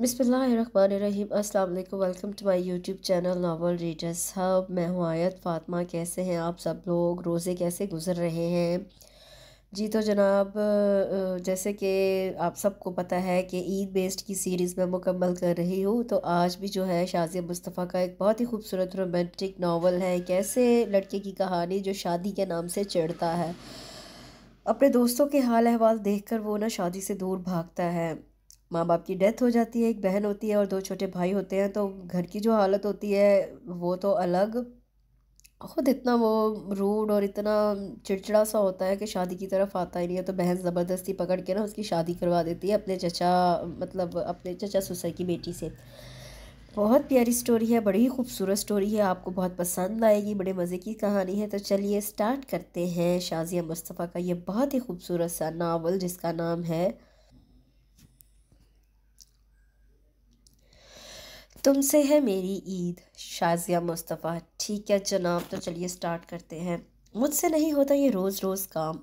बिसमीम अस्सलाम वालेकुम welcome to my YouTube channel novel readers hub मैं हूँ आयत फातिमा कैसे हैं आप सब लोग रोज़े कैसे गुजर रहे हैं जी तो जनाब जैसे कि आप सबको पता है कि ईद बेस्ड की सीरीज़ मैं मुकम्मल कर रही हूँ तो आज भी जो है शाजिया मुस्तफ़ा का एक बहुत ही खूबसूरत रोमांटिक नावल है कैसे लड़के की कहानी जो शादी के नाम से चढ़ता है अपने दोस्तों के हाल अहवाल देख कर वो ना शादी से दूर भागता है माँ बाप की डेथ हो जाती है एक बहन होती है और दो छोटे भाई होते हैं तो घर की जो हालत होती है वो तो अलग खुद इतना वो रूड और इतना चिड़चिड़ा सा होता है कि शादी की तरफ आता ही नहीं है तो बहन ज़बरदस्ती पकड़ के ना उसकी शादी करवा देती है अपने चचा मतलब अपने चचा ससुर की बेटी से बहुत प्यारी स्टोरी है बड़ी ही खूबसूरत स्टोरी है आपको बहुत पसंद आएगी बड़े मज़े की कहानी है तो चलिए स्टार्ट करते हैं शाजिया मुस्तफ़ा का ये बहुत ही खूबसूरत सा नावल जिसका नाम है तुमसे है मेरी ईद शाजिया मुस्तफ़ा ठीक है जनाब तो चलिए स्टार्ट करते हैं मुझसे नहीं होता ये रोज़ रोज़ काम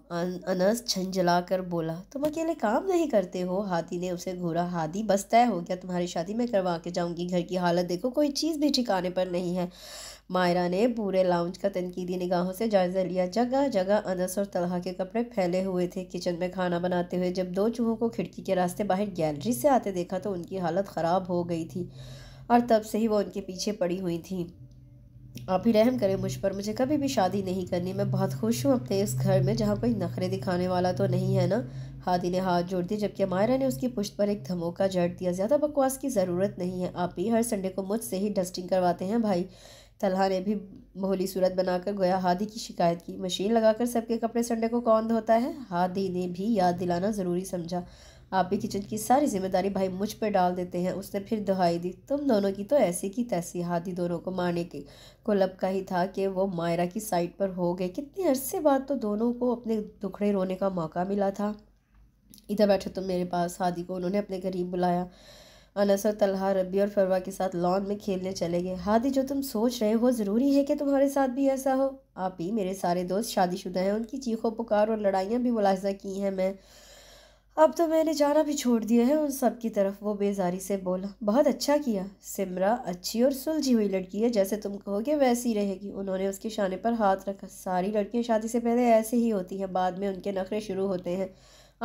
अनस झंझला कर बोला तुम अकेले काम नहीं करते हो हाथी ने उसे घूरा हादी बस तय हो गया तुम्हारी शादी मैं करवा के जाऊंगी घर की हालत देखो कोई चीज़ भी ठिकाने पर नहीं है मायरा ने पूरे लाउंज का तनकीदी निगाहों से जायज़ा लिया जगह जगह अनस और तलहा के कपड़े फैले हुए थे किचन में खाना बनाते हुए जब दो चूहों को खिड़की के रास्ते बाहर गैलरी से आते देखा तो उनकी हालत ख़राब हो गई थी और तब से ही वो उनके पीछे पड़ी हुई थी आप ही रहम करें मुझ पर मुझे कभी भी शादी नहीं करनी मैं बहुत खुश हूँ अपने इस घर में जहाँ कोई नखरे दिखाने वाला तो नहीं है ना हादी ने हाथ जोड़ दिया जबकि मायरा ने उसकी पुश्त पर एक धमोका जट दिया ज़्यादा बकवास की ज़रूरत नहीं है आप ही हर संडे को मुझसे ही डस्टिंग करवाते हैं भाई तलहा ने भी मोहली सूरत बनाकर गोया हादी की शिकायत की मशीन लगाकर सबके कपड़े संडे को कौन धोता है हादी ने भी याद दिलाना ज़रूरी समझा आप भी किचन की सारी जिम्मेदारी भाई मुझ पर डाल देते हैं उसने फिर दुहाई दी तुम दोनों की तो ऐसी की तैसी हादी दोनों को मारने की को लपका ही था कि वो मायरा की साइड पर हो गए कितने अरसे बाद तो दोनों को अपने दुखड़े रोने का मौका मिला था इधर बैठे तुम तो मेरे पास हादी को उन्होंने अपने करीब बुलाया अनसर तलहा रबी और फरवा के साथ लॉन में खेलने चले गए हादी जो तुम सोच रहे हो ज़रूरी है कि तुम्हारे साथ भी ऐसा हो आप ही मेरे सारे दोस्त शादीशुदा हैं उनकी चीखों पुकार और लड़ाइयाँ भी मुलाजा की हैं मैं अब तो मैंने जाना भी छोड़ दिया है उन सब की तरफ वो बेजारी से बोला बहुत अच्छा किया सिमरा अच्छी और सुलझी हुई लड़की है जैसे तुम कहोगे वैसी रहेगी उन्होंने उसके शाने पर हाथ रखा सारी लड़कियां शादी से पहले ऐसे ही होती हैं बाद में उनके नखरे शुरू होते हैं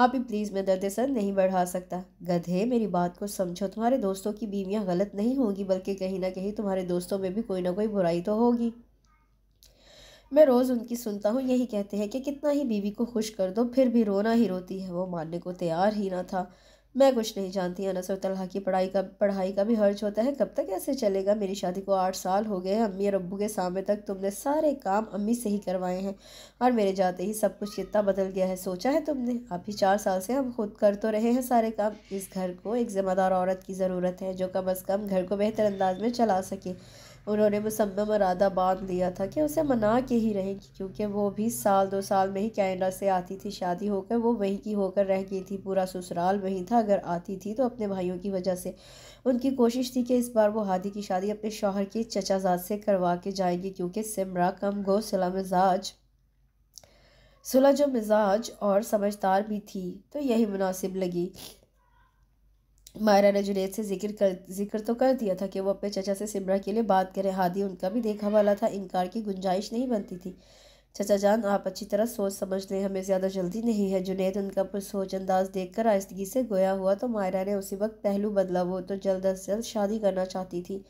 आप ही प्लीज़ मैं दर्द सर नहीं बढ़ा सकता गधे मेरी बात को समझो तुम्हारे दोस्तों की बीवियाँ गलत नहीं होंगी बल्कि कहीं ना कहीं तुम्हारे दोस्तों में भी कोई ना कोई बुराई तो होगी मैं रोज़ उनकी सुनता हूँ यही कहते हैं कि कितना ही बीवी को खुश कर दो फिर भी रोना ही रोती है वो मानने को तैयार ही ना था मैं कुछ नहीं जानती अनस और तलहा की पढ़ाई का पढ़ाई का भी हर्ज होता है कब तक ऐसे चलेगा मेरी शादी को आठ साल हो गए अम्मी और अब्बू के सामने तक तुमने सारे काम अम्मी से ही करवाए हैं और मेरे जाते ही सब कुछ इतना बदल गया है सोचा है तुमने आप ही चार साल से हम खुद कर तो रहे हैं सारे काम इस घर को एक ज़िम्मेदार औरत की ज़रूरत है जो कम अज़ कम घर को बेहतर अंदाज में चला सके उन्होंने मुसम्म मरादा बांध लिया था कि उसे मना के ही रहेगी क्योंकि वो भी साल दो साल में ही कैनेडा से आती थी शादी होकर वो वहीं की होकर रह गई थी पूरा ससुराल वहीं था अगर आती थी तो अपने भाइयों की वजह से उनकी कोशिश थी कि इस बार वो हादी की शादी अपने शौहर के चचाजाद से करवा के जाएंगी क्योंकि सिमरा कम गो सिला मिजाज सुलझ मिजाज और समझदार भी थी तो यही मुनासिब लगी मायरा ने जुनेद से जिक्र कर जिक्र तो कर दिया था कि वो अपने चचा से सिमरा के लिए बात करें हादी उनका भी देखा वाला था इनकार की गुंजाइश नहीं बनती थी चचा जान आप अच्छी तरह सोच समझ लें हमें ज़्यादा जल्दी नहीं है जुनेद उनका सोच अंदाज देख कर आयस्तगी से गोया हुआ तो मायरा ने उसी वक्त पहलू बदला वो तो जल्द अज जल्द शादी करना चाहती थी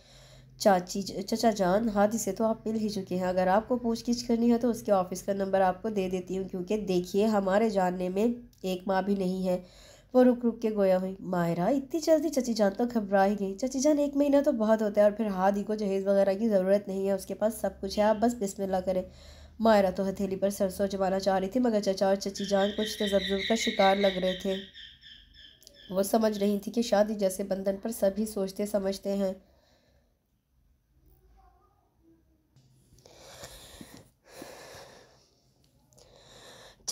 चाची चचा जान हादी से तो आप मिल ही चुके हैं अगर आपको पूछ गिछ करनी है तो उसके ऑफिस का नंबर आपको दे देती हूँ क्योंकि देखिए हमारे जानने में एक माँ भी नहीं है वो रुक रुक के गोया हुई मायरा इतनी जल्दी चची जान तो घबरा ही गई चची जान एक महीना तो बहुत होता है और फिर हादी को जहेज़ वगैरह की ज़रूरत नहीं है उसके पास सब कुछ है आप बस बिस्मिल्लाह करें मायरा तो हथेली पर सरसों जमाना चाह रही थी मगर चचा और चची जान कुछ तजब्जुब तो का शिकार लग रहे थे वो समझ रही थी कि शादी जैसे बंधन पर सभी सोचते समझते हैं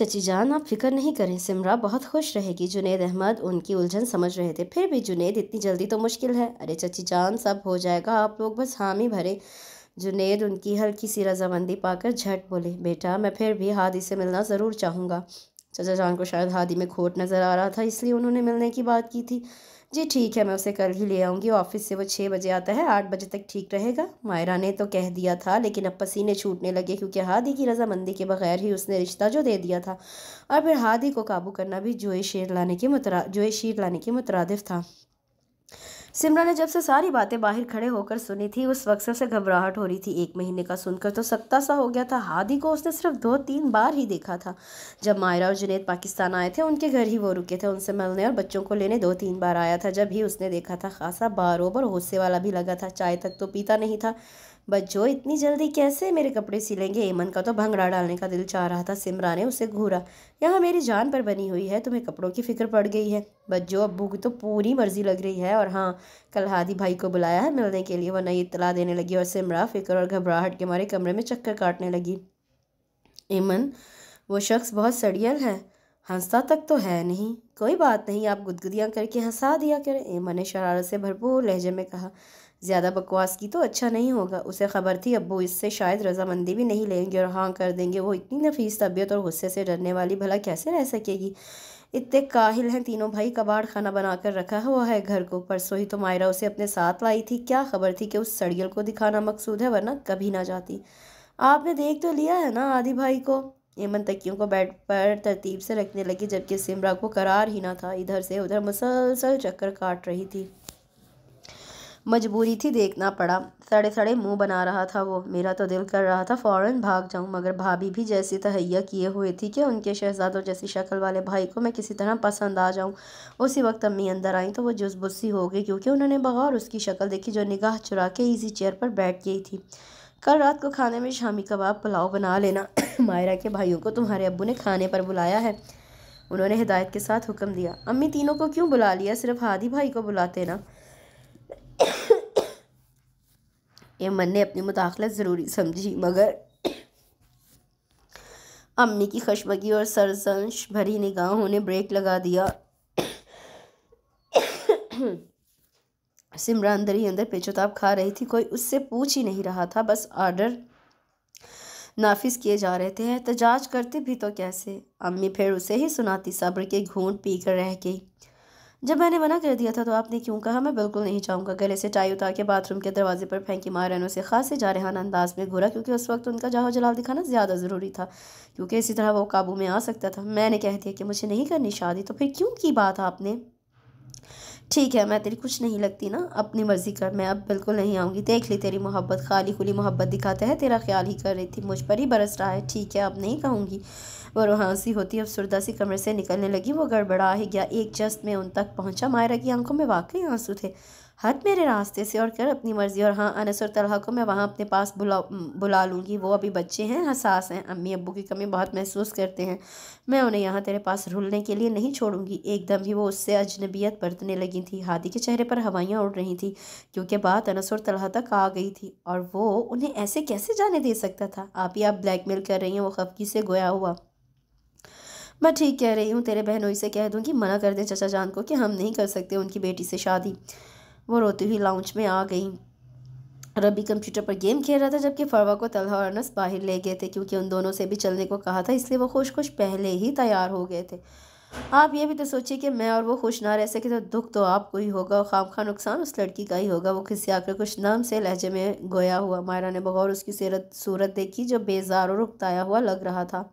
चची जान आप फिक्र नहीं करें सिमरा बहुत खुश रहेगी जुनेद अहमद उनकी उलझन समझ रहे थे फिर भी जुनेद इतनी जल्दी तो मुश्किल है अरे चची जान सब हो जाएगा आप लोग बस हामी भरें जुनेद उनकी हल्की सी रजामंदी पाकर झट बोले बेटा मैं फिर भी हादी से मिलना ज़रूर चाहूँगा चचा जान को शायद हादी में खोट नज़र आ रहा था इसलिए उन्होंने मिलने की बात की थी जी ठीक है मैं उसे कल ही ले आऊँगी ऑफिस से वो छः बजे आता है आठ बजे तक ठीक रहेगा मायरा ने तो कह दिया था लेकिन अब पसीने छूटने लगे क्योंकि हादी की रजामंदी के बगैर ही उसने रिश्ता जो दे दिया था और फिर हादी को काबू करना भी जोए शेर लाने के मुतरा जोए शीर लाने के मुतरद था सिमरा ने जब से सारी बातें बाहर खड़े होकर सुनी थी उस वक्त से उसे घबराहट हो रही थी एक महीने का सुनकर तो सकता सा हो गया था हादी को उसने सिर्फ दो तीन बार ही देखा था जब मायरा और जुनेद पाकिस्तान आए थे उनके घर ही वो रुके थे उनसे मिलने और बच्चों को लेने दो तीन बार आया था जब ही उसने देखा था खासा बारोबर गुस्से वाला भी लगा था चाय तक तो पीता नहीं था जो इतनी जल्दी कैसे मेरे कपड़े सिलेंगे ऐमन का तो भंगड़ा डालने का दिल चाह रहा था सिमरा ने उसे घूरा यहाँ मेरी जान पर बनी हुई है तुम्हें कपड़ों की फिक्र पड़ गई है जो अबू की तो पूरी मर्जी लग रही है और हाँ कल हादी भाई को बुलाया है मिलने के लिए वह नई इतला देने लगी और सिमरा फिक्र और घबराहट के मारे कमरे में चक्कर काटने लगी ऐमन वो शख्स बहुत सड़ियल है हंसता तक तो है नहीं कोई बात नहीं आप गुदगुदियाँ करके हंसा दिया करें एमा ने शरारत से भरपूर लहजे में कहा ज़्यादा बकवास की तो अच्छा नहीं होगा उसे खबर थी अबू इससे शायद रजामंदी भी नहीं लेंगे और हाँ कर देंगे वो इतनी नफीस तबीयत और गुस्से से डरने वाली भला कैसे रह सकेगी इतने काहिल हैं तीनों भाई कबाड़ खाना बनाकर रखा हुआ है घर को परसों ही तो मायरा उसे अपने साथ लाई थी क्या खबर थी कि उस सड़ियल को दिखाना मकसूद है वरना कभी ना जाती आपने देख तो लिया है ना आदि भाई को एमन तकियों को बेड पर तरतीब से रखने लगी जबकि सिमरा को करार ही ना था इधर से उधर मुसलसल चक्कर काट रही थी मजबूरी थी देखना पड़ा सड़े सड़े मुंह बना रहा था वो मेरा तो दिल कर रहा था फ़ौरन भाग जाऊं मगर भाभी भी जैसी तहैया किए हुए थी कि उनके शहजादों जैसी शक्ल वाले भाई को मैं किसी तरह पसंद आ जाऊं उसी वक्त अम्मी अंदर आई तो वो जुजबुस्सी हो गई क्योंकि उन्होंने बगौर उसकी शक्ल देखी जो निगाह चुरा के ईजी चेयर पर बैठ गई थी कल रात को खाने में शामी कबाब पुलाव बना लेना मायरा के भाइयों को तुम्हारे अबू ने खाने पर बुलाया है उन्होंने हिदायत के साथ हुक्म दिया अम्मी तीनों को क्यों बुला लिया सिर्फ हादी भाई को बुलाते ना मन ने अपनी मुदाखलत ज़रूरी समझी मगर अम्मी की खशबगी और सरसंश भरी निगाहों ने ब्रेक लगा दिया सिमरा अंदर ही अंदर पेचोताब खा रही थी कोई उससे पूछ ही नहीं रहा था बस आर्डर नाफिज किए जा रहे थे एहतजाज करते भी तो कैसे अम्मी फिर उसे ही सुनाती सब्र के घूंट पी कर रह गई जब मैंने मना कर दिया था तो आपने क्यों कहा मैं बिल्कुल नहीं चाहूँगा गले से टाई उतार के बाथरूम के दरवाजे पर फेंकी मार रहने उसे खास से जा रहा अंदाज में घूरा क्योंकि उस वक्त उनका जाहो जलाल दिखाना ज़्यादा ज़रूरी था क्योंकि इसी तरह वो काबू में आ सकता था मैंने कह दिया कि मुझे नहीं करनी शादी तो फिर क्यों की बात आपने ठीक है मैं तेरी कुछ नहीं लगती ना अपनी मर्ज़ी कर मैं अब बिल्कुल नहीं आऊँगी देख ली तेरी मोहब्बत खाली खुली मोहब्बत दिखाते हैं तेरा ख्याल ही कर रही थी मुझ पर ही बरस रहा है ठीक है अब नहीं कहूँगी वो रुहांसी होती अफसरदा सी कमरे से निकलने लगी वो गड़बड़ा ही गया एक जस्ट में उन तक पहुँचा मायरा की आंखों में वाकई आंसू थे हट मेरे रास्ते से और कर अपनी मर्ज़ी और हाँ अनस और तलहा को मैं वहाँ अपने पास बुला बुला लूँगी वो अभी बच्चे हैं हसास हैं अम्मी अब्बू की कमी बहुत महसूस करते हैं मैं उन्हें यहाँ तेरे पास रुलने के लिए नहीं छोड़ूंगी एकदम ही वो उससे अजनबियत बरतने लगी थी हादी के चेहरे पर हवाइयाँ उड़ रही थी क्योंकि बात अनस और तलहा तक आ गई थी और वो उन्हें ऐसे कैसे जाने दे सकता था आप ही आप ब्लैकमेल कर रही हैं वो खफकी से गोया हुआ मैं ठीक कह रही हूँ तेरे बहनोई से कह दूँ कि मना कर दें चचा जान को कि हम नहीं कर सकते उनकी बेटी से शादी वो रोती हुई लाउंज में आ गई रबी कंप्यूटर पर गेम खेल रहा था जबकि फरवा को तलहा और अनस बाहर ले गए थे क्योंकि उन दोनों से भी चलने को कहा था इसलिए वो खुश खुश पहले ही तैयार हो गए थे आप ये भी तो सोचिए कि मैं और वो खुश ना रह सके तो दुख तो आपको ही होगा और खाम खा नुकसान उस लड़की का ही होगा वो किसी आकर कुछ नाम से लहजे में गोया हुआ मायरा ने बगौर उसकी सीरत सूरत देखी जो बेजार और रुकताया हुआ लग रहा था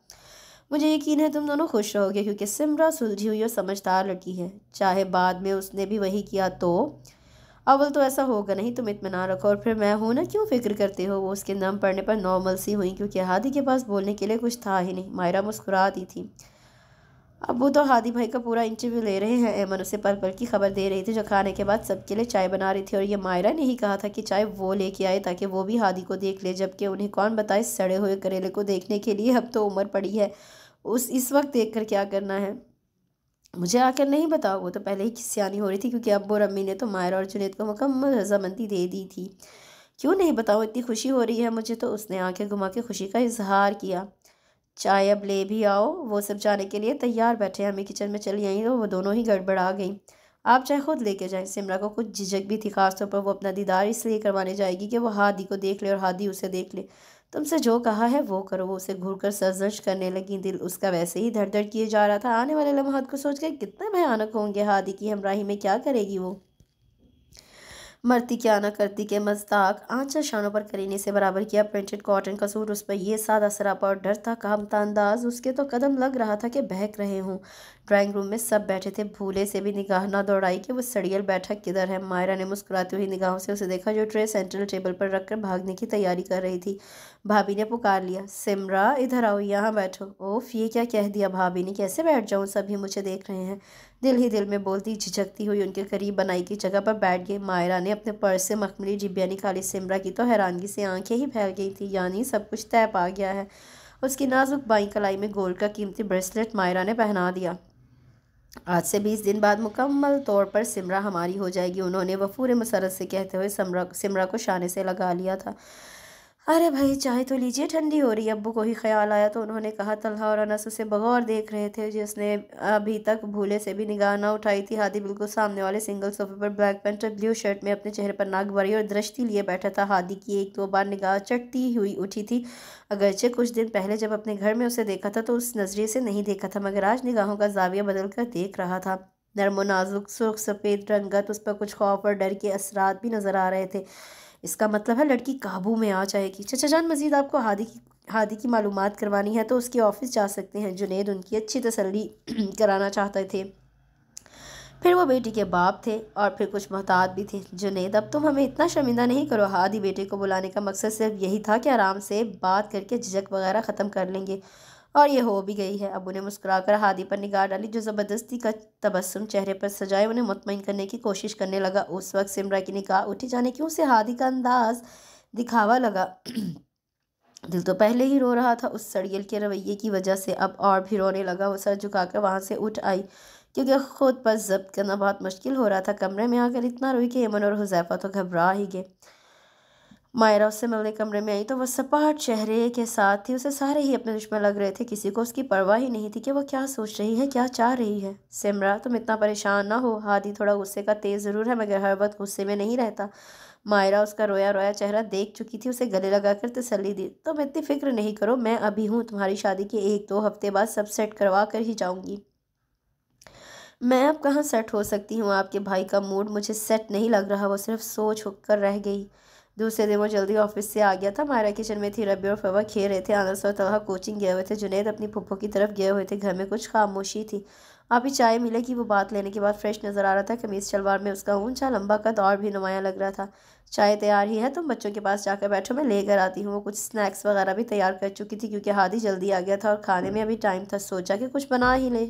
मुझे यकीन है तुम दोनों खुश रहोगे क्योंकि सिमरा सुलझी हुई और समझदार लड़की है चाहे बाद में उसने भी वही किया तो अव्वल तो ऐसा होगा नहीं तुम इतमान रखो और फिर मैं हूँ ना क्यों फिक्र करते हो वो उसके नाम पढ़ने पर नॉर्मल सी हुई क्योंकि हादी के पास बोलने के लिए कुछ था ही नहीं मायरा मुस्कुरा दी थी अब वो तो हादी भाई का पूरा इंटरव्यू ले रहे हैं ऐमन उसे पल पल की खबर दे रही थी जो खाने के बाद सबके लिए चाय बना रही थी और ये मायरा ने ही कहा था कि चाय वो लेके आए ताकि वो भी हादी को देख ले जबकि उन्हें कौन बताए सड़े हुए करेले को देखने के लिए अब तो उम्र पड़ी है उस इस वक्त देख कर क्या करना है मुझे आकर नहीं बताओ वो तो पहले ही किस्यानी हो रही थी क्योंकि अबू और अम्मी ने तो मायरा और जुनेद को मुकम्मल रजामंदी दे दी थी क्यों नहीं बताओ इतनी खुशी हो रही है मुझे तो उसने आंखें घुमा के खुशी का इजहार किया चाय अब ले भी आओ वो सब जाने के लिए तैयार बैठे हमें किचन में चली आई तो वो दोनों ही गड़बड़ा गई आप चाहे खुद लेके जाएं सिमरा को कुछ झिझक भी थी खास तौर पर वो अपना दीदार इसलिए करवाने जाएगी कि वो हादी को देख ले और हादी उसे देख ले तुमसे जो कहा है वो करो वो उसे घूर कर सरजश करने लगी दिल उसका वैसे ही धड़ धड़ किए जा रहा था आने वाले लम्हात को सोच कर कितने भयानक होंगे हादी की हमराही में क्या करेगी वो मरती क्या ना करती के मजदाक आंचल शानों पर करीने से बराबर किया प्रिंटेड कॉटन का सूट उस पर यह सादा सरापा और डर था कामता अंदाज उसके तो कदम लग रहा था कि बहक रहे हूँ ड्राइंग रूम में सब बैठे थे भूले से भी निगाह ना दौड़ाई कि वो सड़ियल बैठा किधर है मायरा ने मुस्कुराती हुई निगाहों से उसे देखा जो ट्रे सेंट्रल टेबल पर रखकर भागने की तैयारी कर रही थी भाभी ने पुकार लिया सिमरा इधर आओ यहाँ बैठो ओफ ये क्या कह दिया भाभी ने कैसे बैठ जाऊँ सभी मुझे देख रहे हैं दिल ही दिल में बोलती झिझकती हुई उनके करीब बनाई की जगह पर बैठ गई मायरा ने अपने पर्स से मखमली जिबिया निकाली सिमरा की तो हैरानगी से आंखें ही फैल गई थी यानी सब कुछ तय पा गया है उसकी नाजुक बाई कलाई में गोल्ड का कीमती ब्रेसलेट मायरा ने पहना दिया आज से बीस दिन बाद मुकम्मल तौर पर सिमरा हमारी हो जाएगी उन्होंने वफूर मसरत से कहते हुए सिमरा सिमरा को शाने से लगा लिया था अरे भाई चाय तो लीजिए ठंडी हो रही है अब्बू को ही ख्याल आया तो उन्होंने कहा तलहा और अनस उसे बगौर देख रहे थे जिसने अभी तक भूले से भी निगाह ना उठाई थी हादी बिल्कुल सामने वाले सिंगल सोफे पर ब्लैक पैंट और ब्लू शर्ट में अपने चेहरे पर नाक भरी और दृष्टि लिए बैठा था हादी की एक दो बार निगाह चटती हुई उठी थी अगरचे कुछ दिन पहले जब अपने घर में उसे देखा था तो उस नज़रिए से नहीं देखा था मगर आज निगाहों का जाविया बदल कर देख रहा था नरमो नाजुक सुर्ख सफ़ेद रंगत उस पर कुछ खौफ और डर के असरात भी नज़र आ रहे थे इसका मतलब है लड़की काबू में आ जाएगी चचा जान मजीद आपको हादी की हादी की मालूम करवानी है तो उसके ऑफिस जा सकते हैं जुनेद उनकी अच्छी तसल्ली कराना चाहते थे फिर वो बेटी के बाप थे और फिर कुछ मोहतात भी थे जुनेद अब तुम हमें इतना शर्मिंदा नहीं करो हादी बेटे को बुलाने का मकसद सिर्फ यही था कि आराम से बात करके झिझक वगैरह ख़त्म कर लेंगे और ये हो भी गई है अबू ने मुस्कुराकर हादी पर निगाह डाली जो ज़बरदस्ती का तबसम चेहरे पर सजाए उन्हें मुतमिन करने की कोशिश करने लगा उस वक्त सिमरा की निगाह उठी जाने की उसे हादी का अंदाज दिखावा लगा दिल तो पहले ही रो रहा था उस सड़ियल के रवैये की वजह से अब और भी रोने लगा वो सर झुकाकर वहाँ से उठ आई क्योंकि ख़ुद पर जब्त करना बहुत मुश्किल हो रहा था कमरे में आकर इतना रोई कि यमन और हुजैफा तो घबरा ही गए मायरा उससे मिलने कमरे में आई तो वह सपाट चेहरे के साथ थी उसे सारे ही अपने दुश्मन लग रहे थे किसी को उसकी परवाह ही नहीं थी कि वह क्या सोच रही है क्या चाह रही है सिमरा तुम इतना परेशान ना हो हादी थोड़ा गुस्से का तेज़ ज़रूर है मगर हर वक्त गुस्से में नहीं रहता मायरा उसका रोया रोया चेहरा देख चुकी थी उसे गले लगाकर तसली दी तुम इतनी फिक्र नहीं करो मैं अभी हूँ तुम्हारी शादी के एक दो हफ्ते बाद सब सेट करवा कर ही जाऊँगी मैं अब कहाँ सेट हो सकती हूँ आपके भाई का मूड मुझे सेट नहीं लग रहा वो सिर्फ सोच कर रह गई दूसरे दिन वो जल्दी ऑफिस से आ गया था मायरा किचन में थी रबी और फवा खेल रहे थे आनस और तलहा कोचिंग गए हुए थे जुनेद अपनी पुप्पो की तरफ गए हुए थे घर में कुछ खामोशी थी अभी चाय मिले कि वो बात लेने के बाद फ्रेश नज़र आ रहा था कमीज़ शलवार में उसका ऊंचा लंबा का और भी नुमाया लग रहा था चाय तैयार ही है तुम बच्चों के पास जाकर बैठो मैं लेकर आती हूँ वो कुछ स्नैक्स वगैरह भी तैयार कर चुकी थी क्योंकि हादी जल्दी आ गया था और खाने में अभी टाइम था सोचा कि कुछ बना ही ले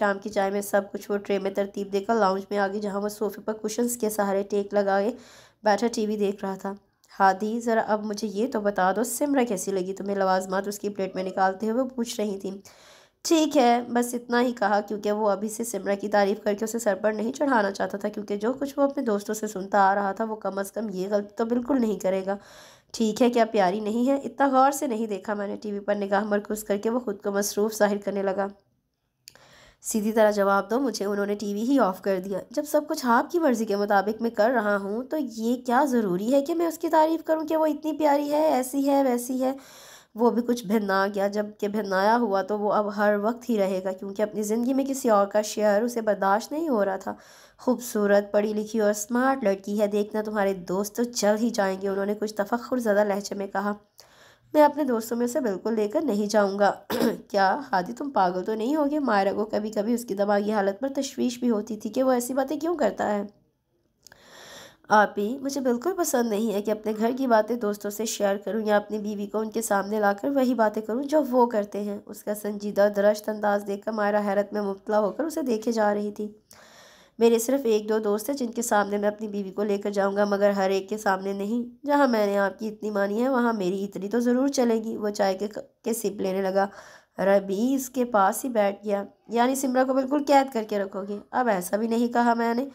शाम की चाय में सब कुछ वो ट्रे में तरतीब देकर लाउंज में आ गई जहाँ वो सोफे पर कुशंस के सहारे टेक लगा बैठा टीवी देख रहा था हादी ज़रा अब मुझे ये तो बता दो सिमरा कैसी लगी तुम्हें लवाजमात उसकी प्लेट में निकालते हुए पूछ रही थी ठीक है बस इतना ही कहा क्योंकि वो अभी से सिमरा की तारीफ़ करके उसे सर पर नहीं चढ़ाना चाहता था क्योंकि जो कुछ वो अपने दोस्तों से सुनता आ रहा था वो कम अज़ कम ये गलती तो बिल्कुल नहीं करेगा ठीक है क्या प्यारी नहीं है इतना गौर से नहीं देखा मैंने टीवी पर निगाह मरकूज करके वो खुद को मसरूफ़ जाहिर करने लगा सीधी तरह जवाब दो मुझे उन्होंने टीवी ही ऑफ़ कर दिया जब सब कुछ आपकी मर्ज़ी के मुताबिक मैं कर रहा हूँ तो ये क्या ज़रूरी है कि मैं उसकी तारीफ़ करूँ कि वो इतनी प्यारी है ऐसी है वैसी है वो भी कुछ भिन्ना गया जब कि भिन्नाया हुआ तो वो अब हर वक्त ही रहेगा क्योंकि अपनी ज़िंदगी में किसी और का शेयर उसे बर्दाश्त नहीं हो रहा था खूबसूरत पढ़ी लिखी और स्मार्ट लड़की है देखना तुम्हारे दोस्त तो चल ही जाएंगे उन्होंने कुछ तफ़र ज़्यादा लहजे में कहा मैं अपने दोस्तों में से बिल्कुल लेकर नहीं जाऊंगा क्या हादी तुम पागल तो नहीं होगे मायरा को कभी कभी उसकी दिमागी हालत पर तशवीश भी होती थी कि वो ऐसी बातें क्यों करता है आप ही मुझे बिल्कुल पसंद नहीं है कि अपने घर की बातें दोस्तों से शेयर करूं या अपनी बीवी को उनके सामने लाकर वही बातें करूं जो वो करते हैं उसका संजीदा दरश्त अंदाज देखकर मायरा हैरत में मुबतला होकर उसे देखे जा रही थी मेरे सिर्फ एक दो दोस्त हैं जिनके सामने मैं अपनी बीवी को लेकर जाऊंगा मगर हर एक के सामने नहीं जहाँ मैंने आपकी इतनी मानी है वहाँ मेरी इतनी तो ज़रूर चलेगी वो चाय के के सिप लेने लगा रबी इसके पास ही बैठ गया यानी सिमरा को बिल्कुल कैद करके रखोगे अब ऐसा भी नहीं कहा मैंने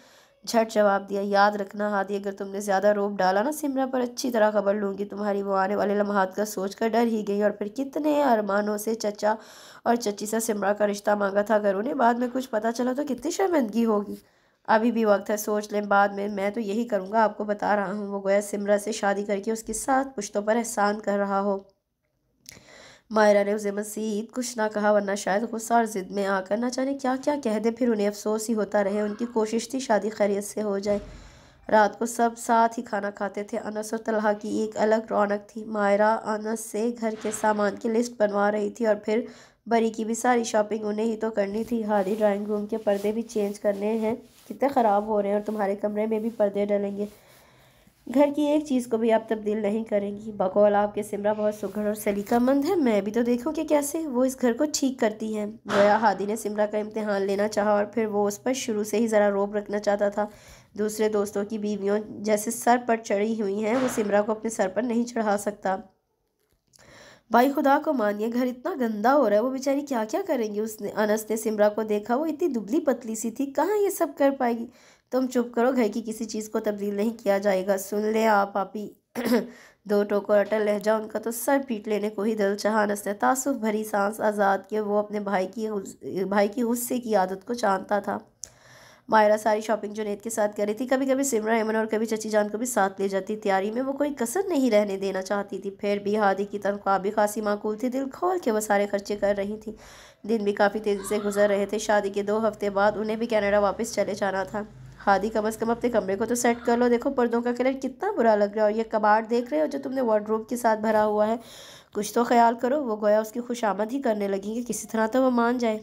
झट जवाब दिया याद रखना हादी अगर तुमने ज़्यादा रोप डाला ना सिमरा पर अच्छी तरह खबर लूँगी तुम्हारी वो आने वाले लम्हात का सोच कर डर ही गई और फिर कितने अरमानों से चचा और चची से सिमरा का रिश्ता मांगा था अगर उन्हें बाद में कुछ पता चला तो कितनी शर्मिंदगी होगी अभी भी वक्त है सोच लें बाद में मैं तो यही करूँगा आपको बता रहा हूँ वो गोया सिमरा से शादी करके उसके साथ पुश्तों पर एहसान कर रहा हो मायरा ने उसे मसीद कुछ ना कहा वरना शायद गुस्सा और ज़िद में आकर ना जाने क्या क्या कह दे फिर उन्हें अफसोस ही होता रहे उनकी कोशिश थी शादी खैरियत से हो जाए रात को सब साथ ही खाना खाते थे अनस और तलहा की एक अलग रौनक थी मायरा अनस से घर के सामान की लिस्ट बनवा रही थी और फिर बरी की भी सारी शॉपिंग उन्हें ही तो करनी थी हारी ड्राइंग रूम के पर्दे भी चेंज करने हैं कितने ख़राब हो रहे हैं और तुम्हारे कमरे में भी पर्दे डलेंगे घर की एक चीज़ को भी आप तब्दील नहीं करेंगी बकौल आपके सिमरा बहुत सुघड़ और सलीकामंद है मैं भी तो देखूं कि कैसे वो इस घर को ठीक करती हैं गोया हादी ने सिमरा का इम्तहान लेना चाहा और फिर वो उस पर शुरू से ही ज़रा रोब रखना चाहता था दूसरे दोस्तों की बीवियों जैसे सर पर चढ़ी हुई हैं वो सिमरा को अपने सर पर नहीं चढ़ा सकता भाई खुदा को मानिए घर इतना गंदा हो रहा है वो बेचारी क्या क्या करेंगी उसने अनस ने सिमरा को देखा वो इतनी दुबली पतली सी थी कहाँ ये सब कर पाएगी तुम चुप करो घर की किसी चीज़ को तब्दील नहीं किया जाएगा सुन ले आप आपी दो टोको अटल लहजा उनका तो सर पीट लेने को ही दिल चाह ने तासुफ भरी सांस आज़ाद के वो अपने भाई की भाई की गुस्से की आदत को जानता था मायरा सारी शॉपिंग नेत के साथ करी थी कभी कभी सिमरा एमन और कभी चची जान को भी साथ ले जाती तैयारी में वो कोई कसर नहीं रहने देना चाहती थी फिर भी हादी की तनख्वाह भी खासी माकूल थी दिल खोल के वो सारे खर्चे कर रही थी दिन भी काफ़ी तेज़ी से गुजर रहे थे शादी के दो हफ्ते बाद उन्हें भी कैनेडा वापस चले जाना था हादी कम अज़ कम अपने कमरे को तो सेट कर लो देखो पर्दों का कलर कितना बुरा लग रहा है और ये कबाड़ देख रहे हो जो तुमने वार्ड्रोब के साथ भरा हुआ है कुछ तो ख्याल करो वो गोया उसकी खुशामद ही करने लगी कि किसी तरह तो वो मान जाए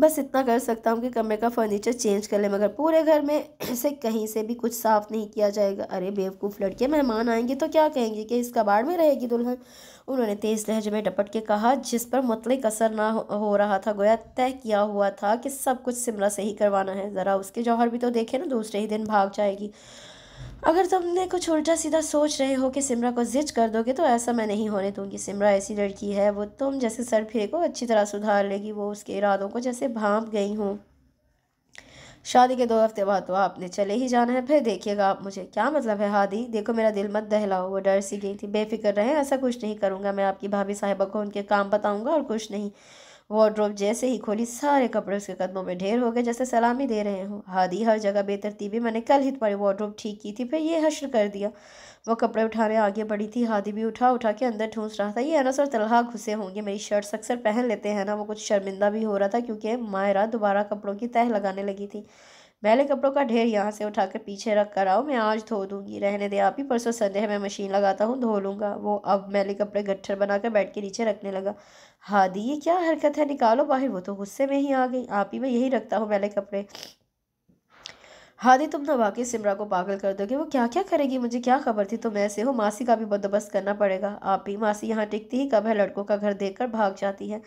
बस इतना कर सकता हूँ कि कमरे का फर्नीचर चेंज कर लें मगर पूरे घर में ऐसे कहीं से भी कुछ साफ़ नहीं किया जाएगा अरे बेवकूफ़ लड़के मेहमान आएंगे तो क्या कहेंगे कि इस कबाड़ में रहेगी दुल्हन उन्होंने तेज़ लहजे में डपट के कहा जिस पर मतलब असर ना हो रहा था गोया तय किया हुआ था कि सब कुछ सिमरा से ही करवाना है ज़रा उसके जौहर भी तो देखे ना दूसरे ही दिन भाग जाएगी अगर तुमने कुछ उल्टा सीधा सोच रहे हो कि सिमरा को जिज कर दोगे तो ऐसा मैं नहीं होने दूंगी सिमरा ऐसी लड़की है वो तुम जैसे सर फेंको अच्छी तरह सुधार लेगी वो उसके इरादों को जैसे भाप गई हूँ शादी के दो हफ्ते बाद तो आपने चले ही जाना है फिर देखिएगा आप मुझे क्या मतलब है हादी देखो मेरा दिल मत दहलाओ वो डर सी गई थी बेफिक्र रहे ऐसा कुछ नहीं करूँगा मैं आपकी भाभी साहिबा को उनके काम बताऊँगा और कुछ नहीं वार्ड्रोब जैसे ही खोली सारे कपड़े उसके कदमों में ढेर हो गए जैसे सलामी दे रहे हों हादी हर जगह बेतरतीबी मैंने कल ही तुम्हारी वार्ड्रोब ठीक की थी फिर ये हश्र कर दिया वो कपड़े उठाने आगे बढ़ी थी हादी भी उठा उठा के अंदर ठूंस रहा था ये अनस और तलहा घुसे होंगे मेरी शर्ट्स अक्सर पहन लेते हैं ना वो कुछ शर्मिंदा भी हो रहा था क्योंकि मायरा दोबारा कपड़ों की तह लगाने लगी थी पहले कपड़ों का ढेर यहाँ से उठा कर पीछे रख कर आओ मैं आज धो दूंगी रहने दे आप ही परसों संडे है मैं मशीन लगाता हूँ धो लूँगा वो अब मैले कपड़े गट्ठर बनाकर बैठ के नीचे रखने लगा हादी ये क्या हरकत है निकालो बाहर वो तो गुस्से में ही आ गई आप ही मैं यही रखता हूँ मैले कपड़े हादी तुम तो वाकई सिमरा को पागल कर दोगे वो क्या क्या करेगी मुझे क्या खबर थी तुम ऐसे हो मासी का भी बंदोबस्त करना पड़ेगा आप ही मासी यहाँ टिकती ही कब है लड़कों का घर कर भाग जाती है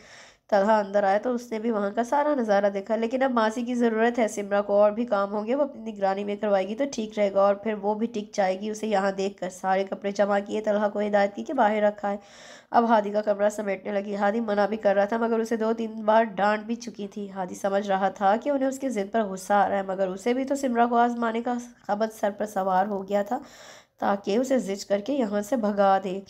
तलहा अंदर आया तो उसने भी वहाँ का सारा नज़ारा देखा लेकिन अब मासी की ज़रूरत है सिमरा को और भी काम होंगे वो अपनी निगरानी में करवाएगी तो ठीक रहेगा और फिर वो भी टिक जाएगी उसे यहाँ देख कर सारे कपड़े जमा किए तलहा को हिदायत की कि बाहर रखा है अब हादी का कमरा समेटने लगी हादी मना भी कर रहा था मगर उसे दो तीन बार डांट भी चुकी थी हादी समझ रहा था कि उन्हें उसके ज़िद पर गुस्सा आ रहा है मगर उसे भी तो सिमरा को आजमाने का खबत सर पर सवार हो गया था ताकि उसे जिज करके यहाँ से भगा दे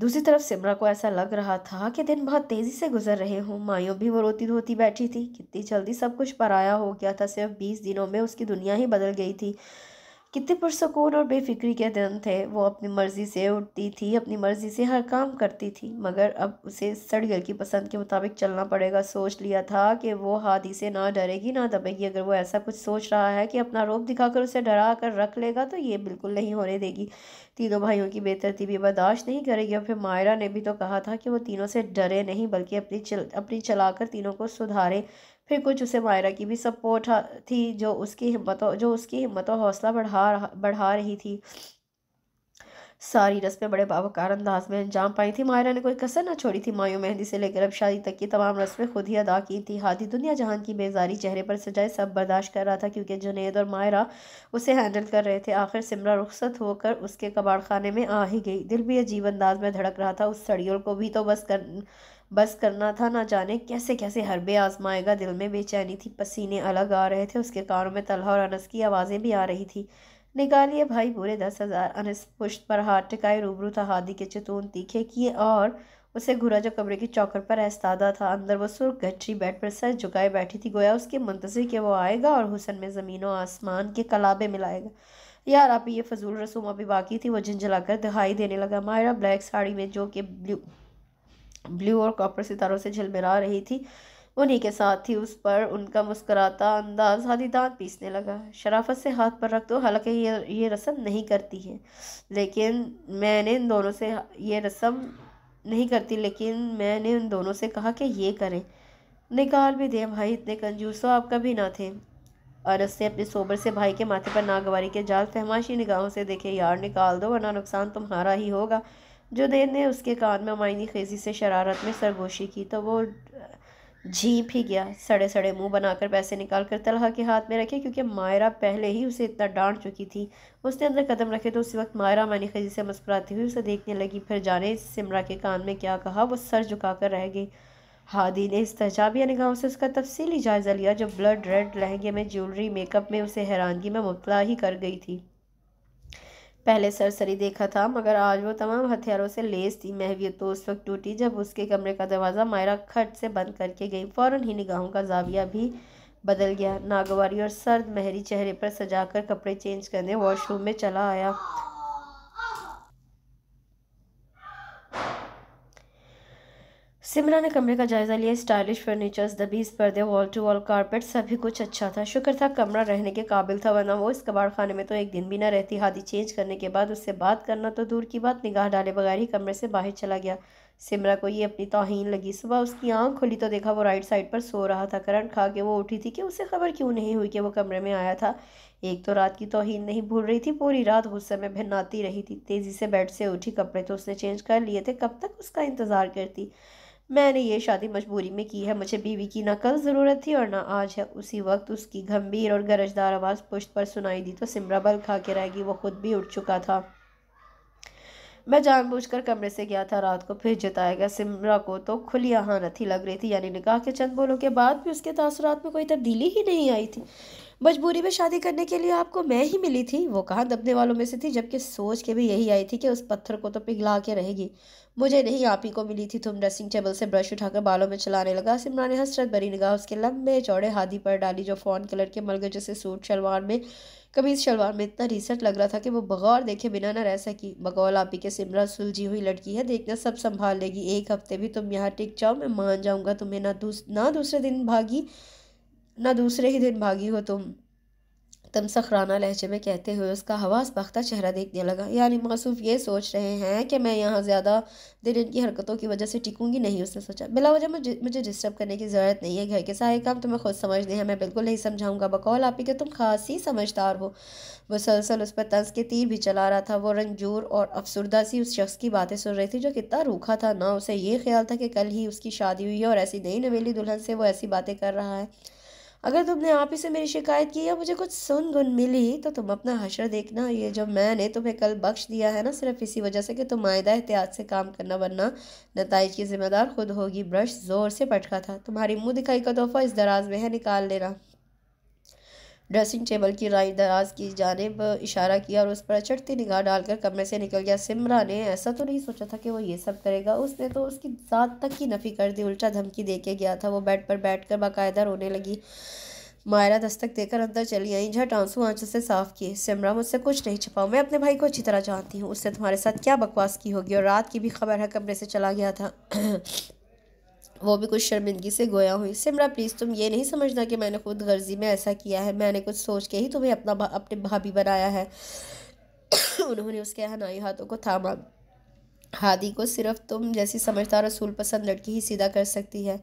दूसरी तरफ सिमरा को ऐसा लग रहा था कि दिन बहुत तेज़ी से गुजर रहे हों माइयों भी वो रोती धोती बैठी थी कितनी जल्दी सब कुछ पराया हो गया था सिर्फ बीस दिनों में उसकी दुनिया ही बदल गई थी कितने पुरसकून और बेफिक्री के दिन थे वो अपनी मर्ज़ी से उठती थी अपनी मर्ज़ी से हर काम करती थी मगर अब उसे सड़गल की पसंद के मुताबिक चलना पड़ेगा सोच लिया था कि वो हादी से ना डरेगी ना दबेगी अगर वो ऐसा कुछ सोच रहा है कि अपना रोप दिखाकर उसे डरा कर रख लेगा तो ये बिल्कुल नहीं होने देगी तीनों भाइयों की बेतरतीबी बर्दाश्त नहीं करेगी और फिर मायरा ने भी तो कहा था कि वो तीनों से डरे नहीं बल्कि अपनी चल अपनी चलाकर तीनों को सुधारे फिर कुछ उसे मायरा की भी सपोर्ट थी जो उसकी हिम्मत जो उसकी हिम्मत और हौसला बढ़ा बढ़ा रही थी सारी रस्में बड़े बाबाकार अंदाज में अंजाम पाई थी मायरा ने कोई कसर ना छोड़ी थी मायू मेहंदी से लेकर अब शादी तक की तमाम रस्में खुद ही अदा की थी हादी दुनिया जहान की बेजारी चेहरे पर सजाए सब बर्दाश्त कर रहा था क्योंकि जुनेद और मायरा उसे हैंडल कर रहे थे आखिर सिमरा रुखसत होकर उसके कबाड़खाने में आ ही गई दिल भी अजीब अंदाज में धड़क रहा था उस सड़ियों को भी तो बस कर बस करना था ना जाने कैसे कैसे हरबे आजमाएगा दिल में बेचैनी थी पसीने अलग आ रहे थे उसके कानों में तलहा और अनस की आवाज़ें भी आ रही थी निकालिए भाई पूरे दस हज़ार अनस पुष्ट पर हाथ टिकाए रूबरू था हादी के चतून तीखे किए और उसे घुरा जो कमरे की चौकर पर एस्तादा था अंदर वो सुर गठरी बेड पर सर झुकाए बैठी थी गोया उसके मंतज़र कि वो आएगा और हुसन में ज़मीन और आसमान के कलाबे मिलाएगा यार आप ये फजूल रसूम अभी बाकी थी वो झंझला कर दिखाई देने लगा मायरा ब्लैक साड़ी में जो कि ब्लू ब्लू और कॉपर सितारों से झलमिला रही थी उन्हीं के साथ ही उस पर उनका मुस्कराता अंदाज हाथी दांत पीसने लगा शराफत से हाथ पर रख दो हालांकि ये ये रस्म नहीं करती है लेकिन मैंने इन दोनों से ये रस्म नहीं करती लेकिन मैंने उन दोनों से कहा कि ये करें निकाल भी दें भाई इतने कंजूस तो आप कभी ना थे अरस ने अपने सोबर से भाई के माथे पर नागवारी के जाल फहमाशी निगाहों से देखे यार निकाल दो वरना नुकसान तुम्हारा ही होगा जो देर ने उसके कान में मायनी खेजी से शरारत में सरगोशी की तो वो झीप ही गया सड़े सड़े मुंह बनाकर पैसे निकाल कर तलहा के हाथ में रखे क्योंकि मायरा पहले ही उसे इतना डांट चुकी थी उसने अंदर कदम रखे तो उस वक्त मायरा मायनी खजी से मुस्कुराती हुई उसे देखने लगी फिर जाने सिमरा के कान में क्या कहा वो सर झुका कर रह गई हादी ने इस तजाबिया निगाहों से उसका तफसीली जायज़ा लिया जो ब्लड रेड लहंगे में ज्वेलरी मेकअप में उसे हैरानगी में मुबला ही कर गई थी पहले सरसरी देखा था मगर आज वो तमाम हथियारों से लेस थी महवियत तो उस वक्त टूटी जब उसके कमरे का दरवाज़ा मायरा खट से बंद करके गई फ़ौरन ही निगाहों का जाविया भी बदल गया नागवारी और सर्द महरी चेहरे पर सजाकर कपड़े चेंज करने वॉशरूम में चला आया सिमरा ने कमरे का जायज़ा लिया स्टाइलिश फर्नीचर्स दबीज पर्दे वॉल टू वॉल कारपेट सभी कुछ अच्छा था शुक्र था कमरा रहने के काबिल था वरना वो इस कबाड़ खाने में तो एक दिन भी ना रहती हादी चेंज करने के बाद उससे बात करना तो दूर की बात निगाह डाले बगैर ही कमरे से बाहर चला गया सिमरा को ये अपनी तोहन लगी सुबह उसकी आंख खुली तो देखा वो राइट साइड पर सो रहा था करंट खा के वो उठी थी कि उसे खबर क्यों नहीं हुई कि वो कमरे में आया था एक तो रात की तोहन नहीं भूल रही थी पूरी रात गुस्से में भिन्नाती रही थी तेज़ी से बेड से उठी कपड़े तो उसने चेंज कर लिए थे कब तक उसका इंतज़ार करती मैंने ये शादी मजबूरी में की है मुझे बीवी की ना कल ज़रूरत थी और ना आज है उसी वक्त उसकी गंभीर और गरजदार आवाज़ पुष्ट पर सुनाई दी तो सिमरा बल खा के रहेगी वो खुद भी उठ चुका था मैं जानबूझकर कमरे से गया था रात को फिर जताया गया सिमरा को तो खुली हानत ही लग रही थी यानी निकाह के चंद बोलों के बाद भी उसके तासरात में कोई तब्दीली ही नहीं आई थी मजबूरी में शादी करने के लिए आपको मैं ही मिली थी वो कहाँ दबने वालों में से थी जबकि सोच के भी यही आई थी कि उस पत्थर को तो पिघला के रहेगी मुझे नहीं आप ही को मिली थी तुम ड्रेसिंग टेबल से ब्रश उठाकर बालों में चलाने लगा सिमरा ने हसरत भरी निगाह उसके लंबे चौड़े हाथी पर डाली जो फ़ोन कलर के मलगे जैसे सूट शलवार में कमीज शलवार में इतना रिसर्ट लग रहा था कि वो बगौर देखे बिना ना रह सकी बगौल आप ही के सिमरा सुलझी हुई लड़की है देखना सब संभाल लेगी एक हफ्ते भी तुम यहाँ टिक जाओ मैं मान जाऊँगा तुम्हें ना दूस ना दूसरे दिन भागी ना दूसरे ही दिन भागी हो तुम तमसखराना लहजे में कहते हुए उसका हवास पख्ता चेहरा देखने लगा यानी मासूफ ये सोच रहे हैं कि मैं यहाँ ज़्यादा दिन इनकी हरकतों की वजह से टिकूँगी नहीं उसने सोचा बिला वजह मुझे मुझे डिस्टर्ब करने की ज़रूरत नहीं है घर के सारे काम तुम्हें तो खुद समझने हैं मैं बिल्कुल नहीं समझाऊंगा बकौल आप ही के तुम खास ही समझदार हो मुसलसल उस पर तंज के तीर भी चला रहा था वो रंगजूर और अफसरदा सी उस शख्स की बातें सुन रही थी जो कितना रूखा था ना उसे ये ख्याल था कि कल ही उसकी शादी हुई है और ऐसी नई नवेली दुल्हन से वो ऐसी बातें कर रहा है अगर तुमने आप ही से मेरी शिकायत की या मुझे कुछ सुन गुन मिली तो तुम अपना हशर देखना ये जो मैंने तुम्हें कल बख्श दिया है ना सिर्फ इसी वजह से कि तुम आयदा एहतियात से काम करना वरना नतज की ज़िम्मेदार खुद होगी ब्रश ज़ोर से पटका था तुम्हारी मुँह दिखाई का तोहफा इस दराज में है निकाल लेना ड्रेसिंग टेबल की राय दराज की जानब इशारा किया और उस पर चढ़ती निगाह डालकर कमरे से निकल गया सिमरा ने ऐसा तो नहीं सोचा था कि वो ये सब करेगा उसने तो उसकी ज़ात तक की नफ़ी कर दी उल्टा धमकी दे के गया था वो बेड पर बैठ कर बाकायदा रोने लगी मायरा दस्तक देकर अंदर चली आई झट आंसू आंचों से साफ किए सिमरा मुझसे कुछ नहीं छुपाऊँ मैं अपने भाई को अच्छी तरह जानती हूँ उससे तुम्हारे साथ क्या बकवास की होगी और रात की भी खबर है कमरे से चला गया था वो भी कुछ शर्मिंदगी से गोया हुई सिमरा प्लीज़ तुम ये नहीं समझना कि मैंने खुद गर्जी में ऐसा किया है मैंने कुछ सोच के ही तुम्हें अपना अपने भाभी बनाया है उन्होंने उसके हनाई हाथों को थामा हादी को सिर्फ तुम जैसी समझदार रसूल पसंद लड़की ही सीधा कर सकती है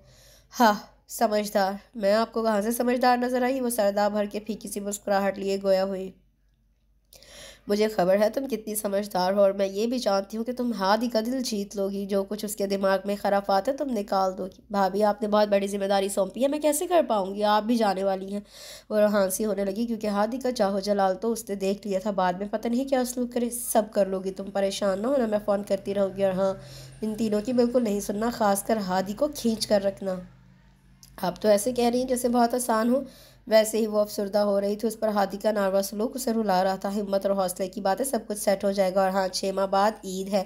हाँ समझदार मैं आपको कहाँ से समझदार नजर आई वो सरदा भर के फीकी सी मुस्कुराहट लिए गोया हुई मुझे खबर है तुम कितनी समझदार हो और मैं ये भी जानती हूँ कि तुम हादी का दिल जीत लोगी जो कुछ उसके दिमाग में खराफात है तुम निकाल दोगी भाभी आपने बहुत बड़ी जिम्मेदारी सौंपी है मैं कैसे कर पाऊँगी आप भी जाने वाली हैं और हाँसी होने लगी क्योंकि हादी का चाहो जलाल तो उसने देख लिया था बाद में पता नहीं क्या उसलूक करे सब कर लोगी तुम परेशान ना होना मैं फ़ोन करती रहूँगी और हाँ इन तीनों की बिल्कुल नहीं सुनना खासकर हादी को खींच कर रखना आप तो ऐसे कह रही हैं जैसे बहुत आसान हो वैसे ही वो अफसरदा हो रही थी उस पर हादी का नारवा सलूक उसे रुला रहा था हिम्मत और हौसले की बात है सब कुछ सेट हो जाएगा और हाँ छः माह बाद ईद है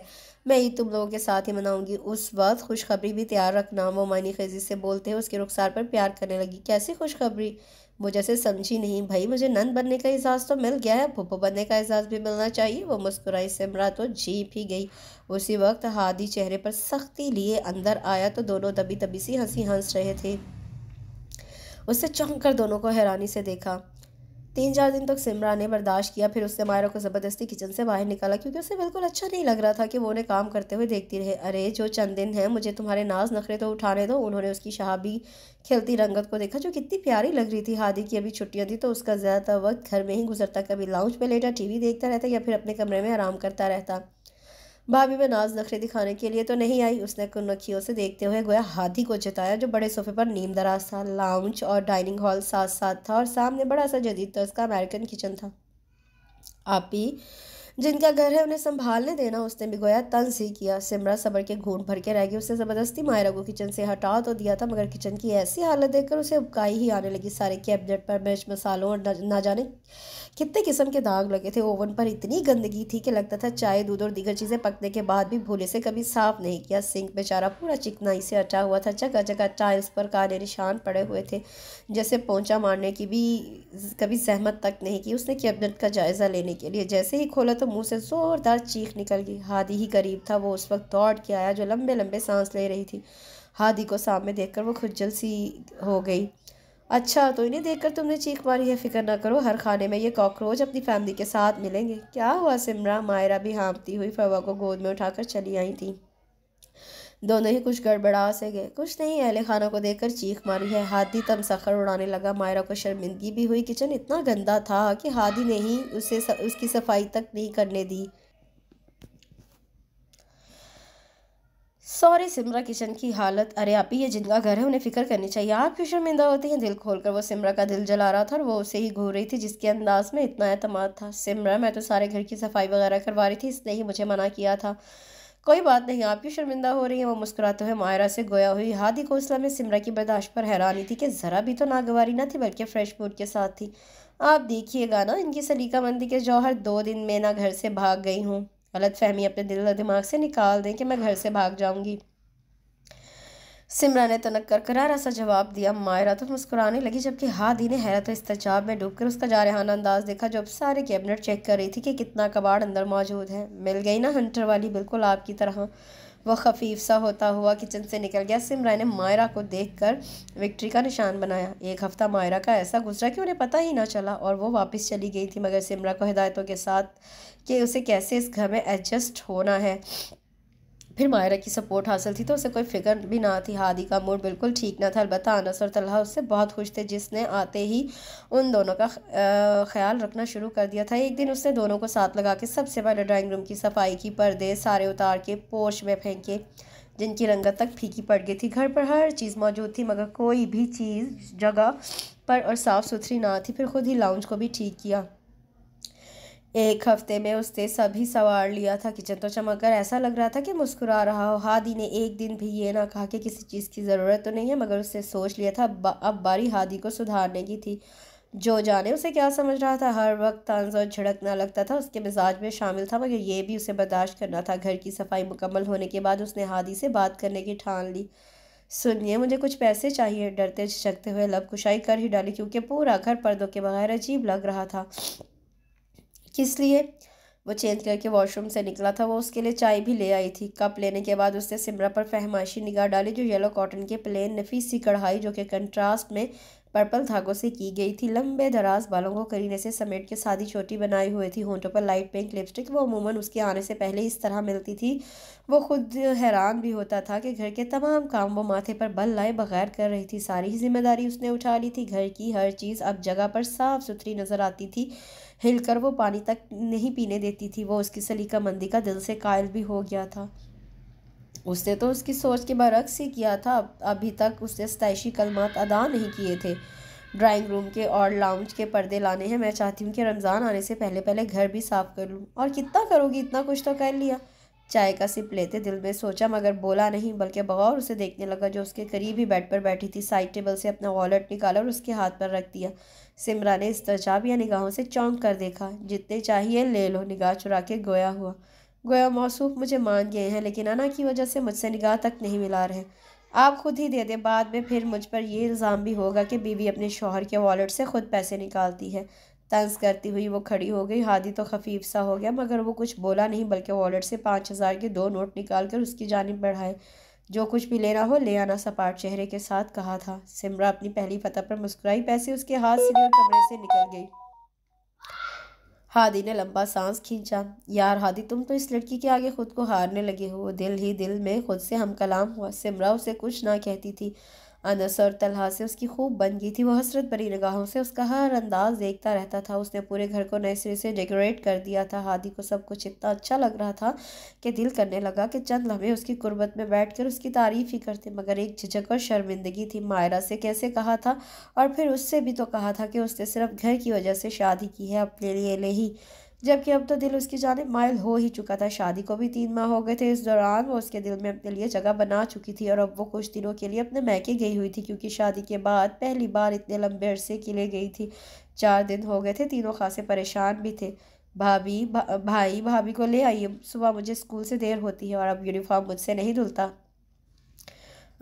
मैं ईद तुम लोगों के साथ ही मनाऊंगी उस वक्त खुशखबरी भी तैयार रखना वो मानी खजी से बोलते हुए उसके रुखसार पर प्यार करने लगी कैसी खुशखबरी मुझे से समझी नहीं भाई मुझे नंद बनने का एहसास तो मिल गया है भुप्पो बनने का एहसास भी मिलना चाहिए वो मुस्कुराई सिमरा तो जीप ही गई उसी वक्त हादी चेहरे पर सख्ती लिए अंदर आया तो दोनों दबी दबी सी हंसी हंस रहे थे उससे चौंक कर दोनों को हैरानी से देखा तीन चार दिन तक सिमरा ने बर्दाश्त किया फिर उसने मायरा को ज़बरदस्ती किचन से बाहर निकाला क्योंकि उसे बिल्कुल अच्छा नहीं लग रहा था कि वो उन्हें काम करते हुए देखती रहे अरे जो चंद दिन हैं मुझे तुम्हारे नाज नखरे तो उठाने दो उन्होंने उसकी शहाबी खिलती रंगत को देखा जो कितनी प्यारी लग रही थी हादी की अभी छुट्टियाँ थी तो उसका ज़्यादातर वक्त घर में ही गुजरता कभी लाउच में लेटा वी देखता रहता या फिर अपने कमरे में आराम करता रहता भाभी में नाज नखरे दिखाने के लिए तो नहीं आई उसने कुनखियों से देखते हुए गोया हाथी को जताया जो बड़े सोफे पर नीम दराज था लाउंज और डाइनिंग हॉल साथ साथ था और सामने बड़ा सा जदीद तर्ज का अमेरिकन किचन था आपी जिनका घर है उन्हें संभालने देना उसने भी गोया तंज ही किया सिमरा सबर के घूट भर के रह गई उसने ज़बरदस्ती मायरा को किचन से हटा तो दिया था मगर किचन की ऐसी हालत देखकर उसे उपकाई ही आने लगी सारे कैबिनेट पर मिर्च मसालों और ना जाने कितने किस्म के दाग लगे थे ओवन पर इतनी गंदगी थी कि लगता था चाय दूध और दीगर चीज़ें पकने के बाद भी भूले से कभी साफ नहीं किया सिंक बेचारा पूरा चिकनाई से अटा हुआ था जगह जगह टाइल्स पर काले निशान पड़े हुए थे जैसे पोंचा मारने की भी कभी जहमत तक नहीं की उसने कैबिनेट का जायज़ा लेने के लिए जैसे ही खोला तो मुँह से ज़ोरदार चीख निकल गई हादी ही गरीब था वो उस वक्त दौड़ के आया जो लंबे लंबे सांस ले रही थी हादी को सामने देखकर वो खुजल सी हो गई अच्छा तो इन्हें देखकर तुमने चीख मारी है फिक्र ना करो हर खाने में ये कॉकरोच अपनी फैमिली के साथ मिलेंगे क्या हुआ सिमरा मायरा भी हाँपती हुई फवा को गोद में उठाकर चली आई थी दोनों ही कुछ गड़बड़ा से गए कुछ नहीं अहले खाना को देखकर चीख मारी है हादी सखर उड़ाने लगा मायरा को शर्मिंदगी भी हुई किचन इतना गंदा था कि हादी ने ही उसे उसकी सफाई तक नहीं करने दी सॉरी सिमरा किचन की हालत अरे आप ही ये जिनका घर है उन्हें फिक्र करनी चाहिए आप क्यों शर्मिंदा होती हैं दिल खोलकर वो सिमरा का दिल जला रहा था और वो उसे ही घूर रही थी जिसके अंदाज में इतना अहतमाद था सिमरा मैं तो सारे घर की सफाई वगैरह करवा रही थी इसने ही मुझे मना किया था कोई बात नहीं आप क्यों शर्मिंदा हो रही हैं वो मुस्कुराते हुए मायरा से गोया हुई हादी कोसला में सिमरा की बर्दाश्त पर हैरानी थी कि ज़रा भी तो नागवारी ना थी बल्कि फ्रेश फूड के साथ थी आप देखिएगा ना इनकी सलीका मंदी के जौहर दो दिन में ना घर से भाग गई हूँ गलत फहमी अपने दिल और दिमाग से निकाल दें कि मैं घर से भाग जाऊंगी सिमरा ने तनक कर करारा सा जवाब दिया मायरा तो मुस्कुराने लगी जबकि हादी ने हैरत तजाब में डूबकर उसका जारहाना अंदाज देखा जो अब सारे कैबिनेट चेक कर रही थी कि कितना कबाड़ अंदर मौजूद है मिल गई ना हंटर वाली बिल्कुल आपकी तरह वह खफीफ सा होता हुआ किचन से निकल गया सिमरा ने मायरा को देखकर विक्ट्री का निशान बनाया एक हफ़्ता मायरा का ऐसा गुजरा कि उन्हें पता ही ना चला और वो वापस चली गई थी मगर सिमरा को हिदायतों के साथ कि उसे कैसे इस घर में एडजस्ट होना है फिर मायरा की सपोर्ट हासिल थी तो उसे कोई फिक्र भी ना थी हादी का मूड बिल्कुल ठीक ना था अलबत् अनस और तलहा उससे बहुत खुश थे जिसने आते ही उन दोनों का ख्याल रखना शुरू कर दिया था एक दिन उसने दोनों को साथ लगा के सबसे पहले ड्राइंग रूम की सफाई की पर्दे सारे उतार के पोर्च में फेंके जिनकी रंगत तक फीकी पड़ गई थी घर पर हर चीज़ मौजूद थी मगर कोई भी चीज़ जगह पर और साफ़ सुथरी ना थी फिर खुद ही लाउंज को भी ठीक किया एक हफ्ते में उसने सभी संवार लिया था किचन तो चमक कर ऐसा लग रहा था कि मुस्कुरा रहा हो हादी ने एक दिन भी ये ना कहा कि किसी चीज़ की ज़रूरत तो नहीं है मगर उसने सोच लिया था अब बारी हादी को सुधारने की थी जो जाने उसे क्या समझ रहा था हर वक्त तंज और झड़कना लगता था उसके मिजाज में शामिल था मगर ये भी उसे बर्दाश्त करना था घर की सफाई मुकम्मल होने के बाद उसने हादी से बात करने की ठान ली सुनिए मुझे कुछ पैसे चाहिए डरते झकते हुए लब कुशाई कर ही डाली क्योंकि पूरा घर पर्दों के बगैर अजीब लग रहा था किस लिए वो चेंज करके वॉशरूम से निकला था वो उसके लिए चाय भी ले आई थी कप लेने के बाद उसने सिमरा पर फहमाशी निगाह डाली जो येलो कॉटन के प्लेन नफीस सी कढ़ाई जो कि कंट्रास्ट में पर्पल धागों से की गई थी लंबे दराज बालों को करीने से समेट के सादी छोटी बनाई हुई थी होंठों पर लाइट पिंक लिपस्टिक वो अमूमन उसके आने से पहले इस तरह मिलती थी वो खुद हैरान भी होता था कि घर के तमाम काम वो माथे पर बल लाए बगैर कर रही थी सारी ही जिम्मेदारी उसने उठा ली थी घर की हर चीज़ अब जगह पर साफ़ सुथरी नज़र आती थी हिलकर वो पानी तक नहीं पीने देती थी वो उसकी सलीका मंदी का दिल से कायल भी हो गया था उसने तो उसकी सोच के बरक्स ही किया था अभी तक उसने स्तैशी कलमात अदा नहीं किए थे ड्राइंग रूम के और लाउंज के पर्दे लाने हैं मैं चाहती हूँ कि रमज़ान आने से पहले पहले घर भी साफ़ कर लूँ और कितना करोगी इतना कुछ तो कर लिया चाय का सिप लेते दिल में सोचा मगर बोला नहीं बल्कि बगौर उसे देखने लगा जो उसके करीब ही बेड पर बैठी थी साइड टेबल से अपना वॉलेट निकाला और उसके हाथ पर रख दिया सिमरा ने इस या निगाहों से चौंक कर देखा जितने चाहिए ले लो निगाह चुरा के गोया हुआ गोया मौसूफ मुझे मान गए हैं लेकिन अना की वजह से मुझसे निगाह तक नहीं मिला रहे आप खुद ही दे दें बाद में फिर मुझ पर यह इल्ज़ाम भी होगा कि बीवी अपने शोहर के वॉलेट से खुद पैसे निकालती है तंज करती हुई वो खड़ी हो गई हादी तो खफीफ सा हो गया मगर वो कुछ बोला नहीं बल्कि वॉलेट से पाँच हज़ार के दो नोट निकाल कर उसकी जानब बढ़ाए जो कुछ भी लेना हो ले आना सपाट चेहरे के साथ कहा था सिमरा अपनी पहली फतह पर मुस्कुराई पैसे उसके हाथ से और कमरे से निकल गई हादी ने लंबा सांस खींचा यार हादी तुम तो इस लड़की के आगे खुद को हारने लगे हो दिल ही दिल में खुद से हम कलाम हुआ सिमरा उसे कुछ ना कहती थी अनस और तलहा से उसकी खूब बन गई थी वह हसरत भरी निगाहों से उसका हर अंदाज देखता रहता था उसने पूरे घर को नए सिरे से डेकोरेट कर दिया था हादी को सब कुछ इतना अच्छा लग रहा था कि दिल करने लगा कि चंद लम्हे उसकी गुर्बत में बैठ कर उसकी तारीफ़ ही करते मगर एक झिझक और शर्मिंदगी थी मायरा से कैसे कहा था और फिर उससे भी तो कहा था कि उसने सिर्फ घर की वजह से शादी की है अपने लिए नहीं जबकि अब तो दिल उसकी जानब मायल हो ही चुका था शादी को भी तीन माह हो गए थे इस दौरान वो उसके दिल में अपने लिए जगह बना चुकी थी और अब वो कुछ दिनों के लिए अपने मैके गई हुई थी क्योंकि शादी के बाद पहली बार इतने लंबे अरसे के लिए गई थी चार दिन हो गए थे तीनों खासे परेशान भी थे भाभी भा, भाई भाभी को ले आइए सुबह मुझे स्कूल से देर होती है और अब यूनिफॉर्म मुझसे नहीं धुलता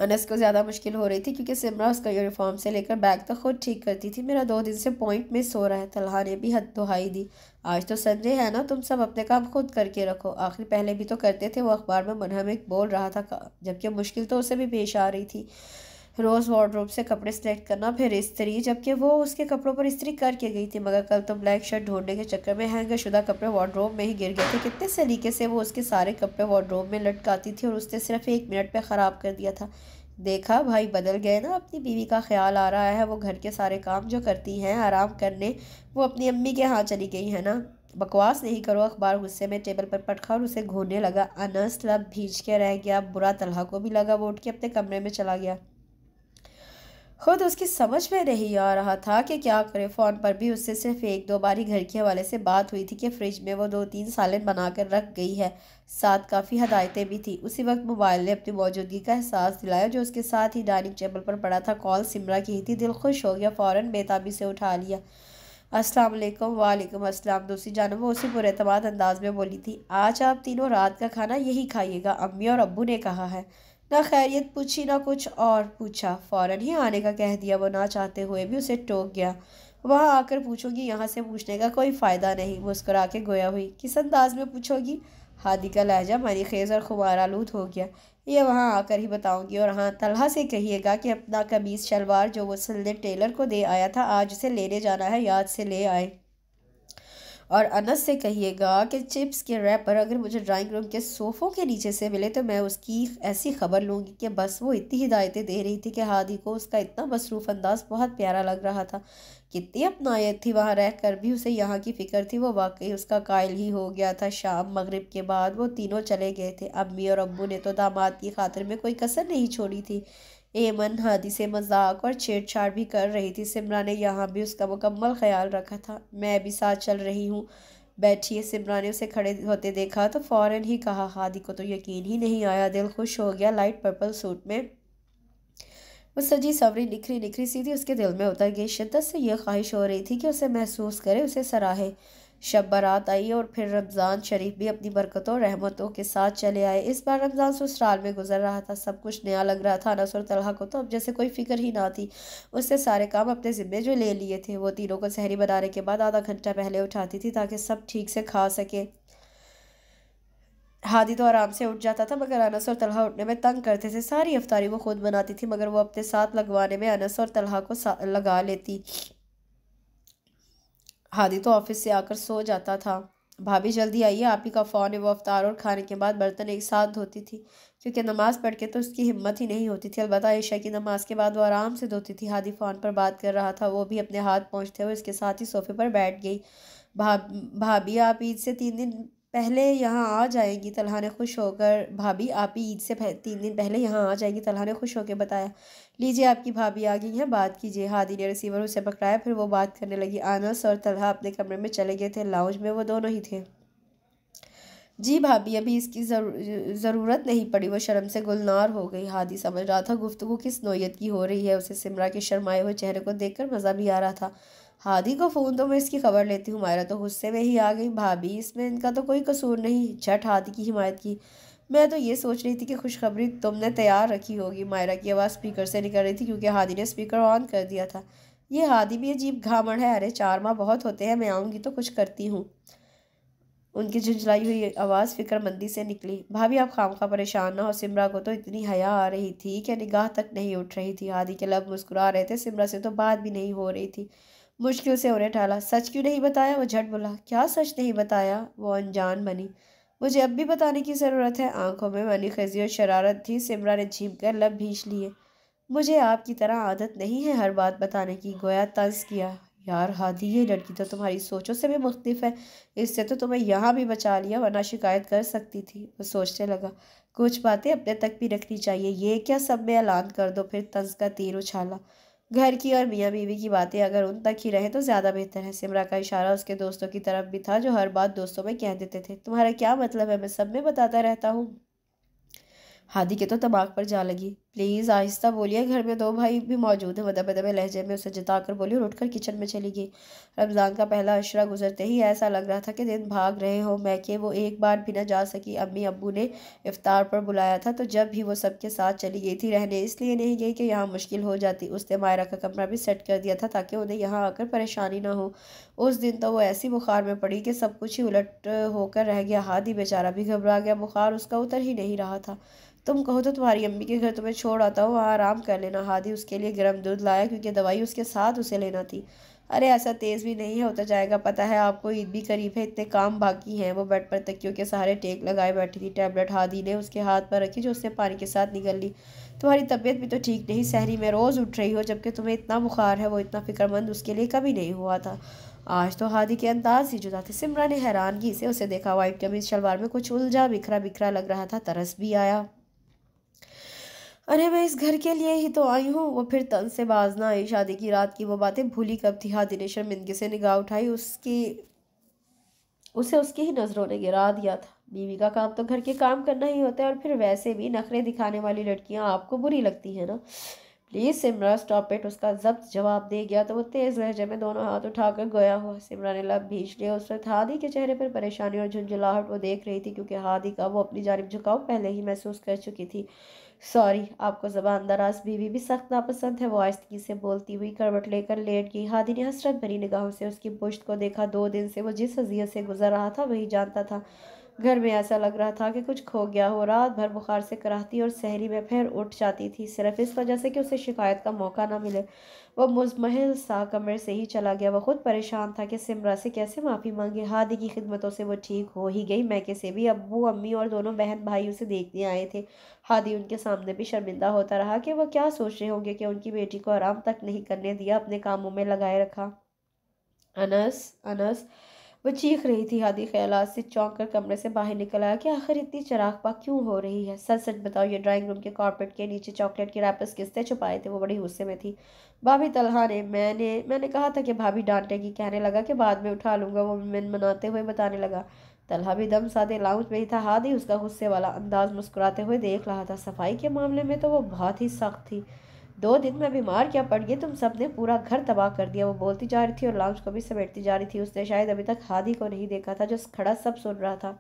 अनस को ज़्यादा मुश्किल हो रही थी क्योंकि सिमरा उसका यूनिफॉर्म से लेकर बैग तो खुद ठीक करती थी मेरा दो दिन से पॉइंट मिस हो रहा है तलहा ने भी हद दुहाई दी आज तो संडे है ना तुम सब अपने काम खुद करके रखो आखिर पहले भी तो करते थे वो अखबार में एक बोल रहा था जबकि मुश्किल तो उसे भी पेश आ रही थी रोज़ वार्ड्रोब से कपड़े सेलेक्ट करना फिर इस्त्री जबकि वो उसके कपड़ों पर इस्त्री करके गई थी मगर कल तो ब्लैक शर्ट ढूंढने के चक्कर में हैंगर शुदा कपड़े वार्ड्रोब में ही गिर गए थे कितने सलीके से वो उसके सारे कपड़े वार्ड्रोब में लटकाती थी और उसने सिर्फ एक मिनट पर ख़राब कर दिया था देखा भाई बदल गए ना अपनी बीवी का ख्याल आ रहा है वो घर के सारे काम जो करती हैं आराम करने वो अपनी अम्मी के यहाँ चली गई है ना बकवास नहीं करो अखबार गुस्से में टेबल पर पटखा और उसे घोने लगा अनस लब भीज के रह गया बुरा तलहा को भी लगा वो उठ के अपने कमरे में चला गया खुद उसकी समझ में नहीं आ रहा था कि क्या करे फ़ोन पर भी उससे सिर्फ एक दो बारी घर के हवाले से बात हुई थी कि फ्रिज में वो दो तीन सालन बनाकर रख गई है साथ काफ़ी हदायतें भी थी उसी वक्त मोबाइल ने अपनी मौजूदगी का एहसास दिलाया जो उसके साथ ही डाइनिंग टेबल पर पड़ा था कॉल सिमरा की थी दिल खुश हो गया फ़ौर बेताबी से उठा लिया अस्सलाम वालेकुम वालेकुम अस्सलाम दूसरी जानब वो उसी पुरतमाद अंदाज में बोली थी आज आप तीनों रात का खाना यही खाइएगा अम्मी और अबू ने कहा है ना खैरियत पूछी ना कुछ और पूछा फ़ौरन ही आने का कह दिया वो ना चाहते हुए भी उसे टोक गया वहाँ आकर पूछोगी यहाँ से पूछने का कोई फ़ायदा नहीं मुस्करा के गोया हुई किस अंदाज में पूछोगी हादी का लहजा मरी खेज और खुमार आलूद हो गया ये वहाँ आकर ही बताऊँगी और हाँ तलहा से कहिएगा कि अपना कमीज़ शलवार जो वो सिलने टेलर को दे आया था आज उसे लेने जाना है याद से ले आए और अनस से कहिएगा कि चिप्स के रैपर अगर मुझे ड्राइंग रूम के सोफ़ों के नीचे से मिले तो मैं उसकी ऐसी ख़बर लूँगी कि बस वो इतनी हिदायतें दे रही थी कि हादी को उसका इतना मसरूफ़ अंदाज़ बहुत प्यारा लग रहा था कितनी अपनायत थी वहाँ रह कर भी उसे यहाँ की फ़िक्र थी वो वाकई उसका कायल ही हो गया था शाम मगरब के बाद वो तीनों चले गए थे अम्मी और अबू ने तो दामाद की खातिर में कोई कसर नहीं छोड़ी थी एमन हादी से मजाक और छेड़छाड़ भी कर रही थी सिमरा ने यहाँ भी उसका मुकम्मल ख्याल रखा था मैं भी साथ चल रही हूँ बैठिए सिमरा ने उसे खड़े होते देखा तो फ़ौर ही कहा हादी को तो यकीन ही नहीं आया दिल खुश हो गया लाइट पर्पल सूट में वो सजी सवरी निखरी निखरी सीधी उसके दिल में उतर गई शिद्दत से यह ख्वाहिश हो रही थी कि उसे महसूस करे उसे सराहे शब बारात आई और फिर रमज़ान शरीफ भी अपनी बरकतों और रहमतों के साथ चले आए इस बार रमज़ान ससुराल में गुजर रहा था सब कुछ नया लग रहा था अनस और तलहा को तो अब जैसे कोई फिक्र ही ना थी उससे सारे काम अपने ज़िम्मे जो ले लिए थे वो तीनों को सहरी बनाने के बाद आधा घंटा पहले उठाती थी ताकि सब ठीक से खा सकें हादी तो आराम से उठ जाता था मगर अनस और तलहा उठने में तंग करते थे सारी अफ्तारी वो खुद बनाती थी मगर वो अपने साथ लगवाने में अनस और तलहा को लगा लेती हादी तो ऑफिस से आकर सो जाता था भाभी जल्दी आइए आप ही का फ़ोन है वो अवतार और खाने के बाद बर्तन एक साथ धोती थी क्योंकि नमाज़ पढ़ के तो उसकी हिम्मत ही नहीं होती थी अलबत्त ऐशा की नमाज़ के बाद वो आराम से धोती थी हादी फ़ोन पर बात कर रहा था वो भी अपने हाथ पहुँचते हुए इसके साथ ही सोफे पर बैठ गई भा भाभी आप ईद से तीन दिन पहले यहाँ आ जाएंगी तलहा ने खुश होकर भाभी आप ही ईद से तीन दिन पहले यहाँ आ जाएंगी तलहा ने खुश होकर बताया लीजिए आपकी भाभी आ गई है बात कीजिए हादी ने रिसीवर उसे पकड़ाया फिर वो बात करने लगी आनस और तलहा अपने कमरे में चले गए थे लाउज में वो दोनों ही थे जी भाभी अभी इसकी ज़रूरत नहीं पड़ी वो शर्म से गुलनार हो गई हादी समझ रहा था गुफ्तु किस नोयत की हो रही है उसे सिमरा के शर्माए हुए चेहरे को देखकर मज़ा भी आ रहा था हादी को फ़ोन तो मैं इसकी खबर लेती हूँ मायरा तो गुस्से में ही आ गई भाभी इसमें इनका तो कोई कसूर नहीं झट हादी की हिमायत की मैं तो ये सोच रही थी कि खुशखबरी तुमने तैयार रखी होगी मायरा की आवाज़ स्पीकर से निकल रही थी क्योंकि हादी ने स्पीकर ऑन कर दिया था ये हादी भी अजीब घामड़ है अरे चार माह बहुत होते हैं मैं आऊँगी तो कुछ करती हूँ उनकी झुंझलाई हुई आवाज़ फिक्रमंदी से निकली भाभी आप खाम खा परेशान ना हो सिमरा को तो इतनी हया आ रही थी कि निगाह तक नहीं उठ रही थी हादी के लब मुस्कुरा रहे थे सिमरा से तो बात भी नहीं हो रही थी मुश्किल से उन्हें टाला सच क्यों नहीं बताया वो झट बोला क्या सच नहीं बताया वो अनजान बनी मुझे अब भी बताने की ज़रूरत है आंखों में वाली खजी और शरारत थी सिमरा ने झीम कर लब भींच लिए मुझे आपकी तरह आदत नहीं है हर बात बताने की गोया तंज किया यार हादी ये लड़की तो तुम्हारी सोचों से भी मुख्तफ है इससे तो तुम्हें यहाँ भी बचा लिया वरना शिकायत कर सकती थी वो सोचने लगा कुछ बातें अपने तक भी रखनी चाहिए ये क्या सब में ऐलान कर दो फिर तंज का तीर उछाला घर की और मियाँ बीवी की बातें अगर उन तक ही रहे तो ज़्यादा बेहतर है सिमरा का इशारा उसके दोस्तों की तरफ भी था जो हर बात दोस्तों में कह देते थे तुम्हारा क्या मतलब है मैं सब में बताता रहता हूँ हादी के तो दिमाग पर जा लगी प्लीज़ आहिस्ता बोलिए घर में दो भाई भी मौजूद हैं मदब मदब लहजे में उसे जिता कर बोली और उठकर किचन में चली गई रमज़ान का पहला अशरा गुजरते ही ऐसा लग रहा था कि दिन भाग रहे हो मैं के वो एक बार भी ना जा सकी अम्मी अबू ने इफ़ार पर बुलाया था तो जब भी वो सबके साथ चली गई थी रहने इसलिए नहीं गई कि यहाँ मुश्किल हो जाती उसने मायरा का कमरा भी सेट कर दिया था ताकि उन्हें यहाँ आकर परेशानी ना हो उस दिन तो वो ऐसी बुखार में पड़ी कि सब कुछ ही उलट होकर रह गया ही बेचारा भी घबरा गया बुखार उसका उतर ही नहीं रहा था तुम कहो तो तुम्हारी अम्मी के घर तुम्हें छोड़ आता हूँ वहाँ आराम कर लेना हादी उसके लिए गर्म दूध लाया क्योंकि दवाई उसके साथ उसे लेना थी अरे ऐसा तेज़ भी नहीं होता जाएगा पता है आपको ईद भी करीब है इतने काम बाकी हैं वो बेड पर तकियों के सहारे टेक लगाए बैठी थी टैबलेट हादी ने उसके हाथ पर रखी जो उसने पानी के साथ निकल ली तुम्हारी तबीयत भी तो ठीक नहीं सहरी में रोज़ उठ रही हो जबकि तुम्हें इतना बुखार है वो इतना फ़िक्रमंद उसके लिए कभी नहीं हुआ था आज तो हादी के अंदाज ही जुदा थे सिमरा ने हैरानगी से उसे देखा वाइट कमीज शलवार में कुछ उलझा बिखरा बिखरा लग रहा था तरस भी आया अरे मैं इस घर के लिए ही तो आई हूँ वो फिर तन से बाज ना आई शादी की रात की वो बातें भूली कब थी हादी ने शर्मिंदगी से निगाह उठाई उसकी उसे उसकी ही नज़रों ने गिरा दिया था बीवी का काम तो घर के काम करना ही होता है और फिर वैसे भी नखरे दिखाने वाली लड़कियाँ आपको बुरी लगती हैं ना प्लीज़ सिमरा स्टॉप इट उसका जब्त जवाब दे गया तो वो तेज़ लहजे में दोनों हाथ उठाकर गया हुआ सिमरा ने लब भीज लिया उस वक्त हादी के चेहरे पर परेशानी और झुंझुलाहट वो देख रही थी क्योंकि हादी का वो अपनी जानब झुकाव पहले ही महसूस कर चुकी थी सॉरी आपको ज़बान दराज बीवी भी सख्त नापसंद है वो आस्तगी से बोलती हुई करवट लेकर लेट गई हादी ने हसरत भरी निगाहों से उसकी पुश्त को देखा दो दिन से वो जिस हजियत से गुजर रहा था वही जानता था घर में ऐसा लग रहा था कि कुछ खो गया हो रात भर बुखार से कराहती और सहरी में फिर उठ जाती थी सिर्फ इस वजह से कि उसे शिकायत का मौका ना मिले वह मुजमहल सा कमर से ही चला गया वह खुद परेशान था कि सिमरा से कैसे माफ़ी मांगे हादी की खिदमतों से वो ठीक हो ही गई मैके से भी अबू अम्मी और दोनों बहन भाई उसे देखने आए थे हादी उनके सामने भी शर्मिंदा होता रहा कि वह क्या सोच रहे होंगे कि उनकी बेटी को आराम तक नहीं करने दिया अपने कामों में लगाए रखा अनस अनस वह चीख रही थी हादी ख्याल से चौंक कर कमरे से बाहर निकल आया कि आखिर इतनी पा क्यों हो रही है सच सच बताओ ये ड्राइंग रूम के कॉर्पेट के नीचे चॉकलेट के रैपर्स किसने छुपाए थे वो बड़ी गुस्से में थी भाभी तलहा ने मैंने मैंने कहा था कि भाभी डांटेगी कहने लगा कि बाद में उठा लूँगा वो मन मनाते हुए बताने लगा तलहा भी दम सादे लाउंज में ही था हादी उसका गुस्से वाला अंदाज मुस्कुराते हुए देख रहा था सफाई के मामले में तो वो बहुत ही सख्त थी दो दिन में बीमार क्या पड़ गई तुम सब ने पूरा घर तबाह कर दिया वो बोलती जा रही थी और लाउंज को भी समेटती जा रही थी उसने शायद अभी तक हादी को नहीं देखा था जो खड़ा सब सुन रहा था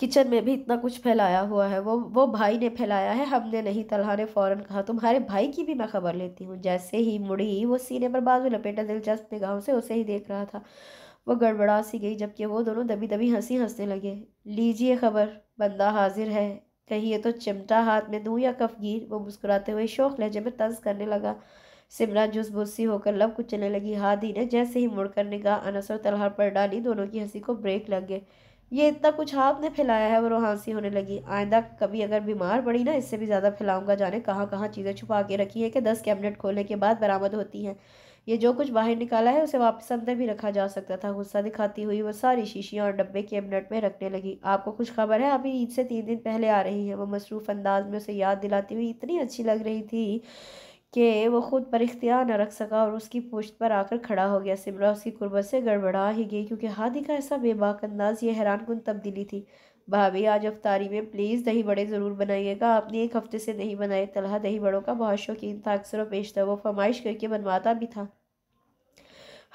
किचन में भी इतना कुछ फैलाया हुआ है वो वो भाई ने फैलाया है हमने नहीं तलहा ने फ़ौरन कहा तुम्हारे भाई की भी मैं खबर लेती हूँ जैसे ही मुड़ी वो सीने पर बाजू लपेटा दिलचस्प निगाहों से उसे ही देख रहा था वो गड़बड़ा सी गई जबकि वो दोनों दबी दबी हंसी हंसने लगे लीजिए खबर बंदा हाजिर है कहिए तो चिमटा हाथ में दूँ या कफगीर वो मुस्कुराते हुए शौक लहजे में तंज करने लगा सिमरा जुस बुस्सी होकर लब कुचलने लगी हादी ने जैसे ही मुड़कर निगाह अनस और तलहार पर डाली दोनों की हंसी को ब्रेक लग गए ये इतना कुछ आपने फैलाया है वो रोहानसी होने लगी आइंदा कभी अगर बीमार पड़ी ना इससे भी ज़्यादा फैलाऊंगा जाने कहाँ कहाँ चीज़ें छुपा के रखी है कि दस कैबिनेट खोलने के बाद बरामद होती हैं ये जो कुछ बाहर निकाला है उसे वापस अंदर भी रखा जा सकता था गुस्सा दिखाती हुई वो सारी शीशियाँ और डब्बे कैबिनेट में रखने लगी आपको कुछ खबर है अभी ईद से तीन दिन पहले आ रही है वो मसरूफ़ अंदाज में उसे याद दिलाती हुई इतनी अच्छी लग रही थी कि वो ख़ुद पर इख्तियार न रख सका और उसकी पुश्त पर आकर खड़ा हो गया सिमरा उसकी कुर्बत से गड़बड़ा ही गई क्योंकि हादी का ऐसा बेबाक अंदाज ये हैरान कन तब्दीली थी भाभी आज अफ्तारी में प्लीज़ दही बड़े ज़रूर बनाइएगा आपने एक हफ़्ते से नहीं बनाए तलहा दही बड़ों का बहुत शौकीन था अक्सर पेश था वो फरमाइश करके बनवाता भी था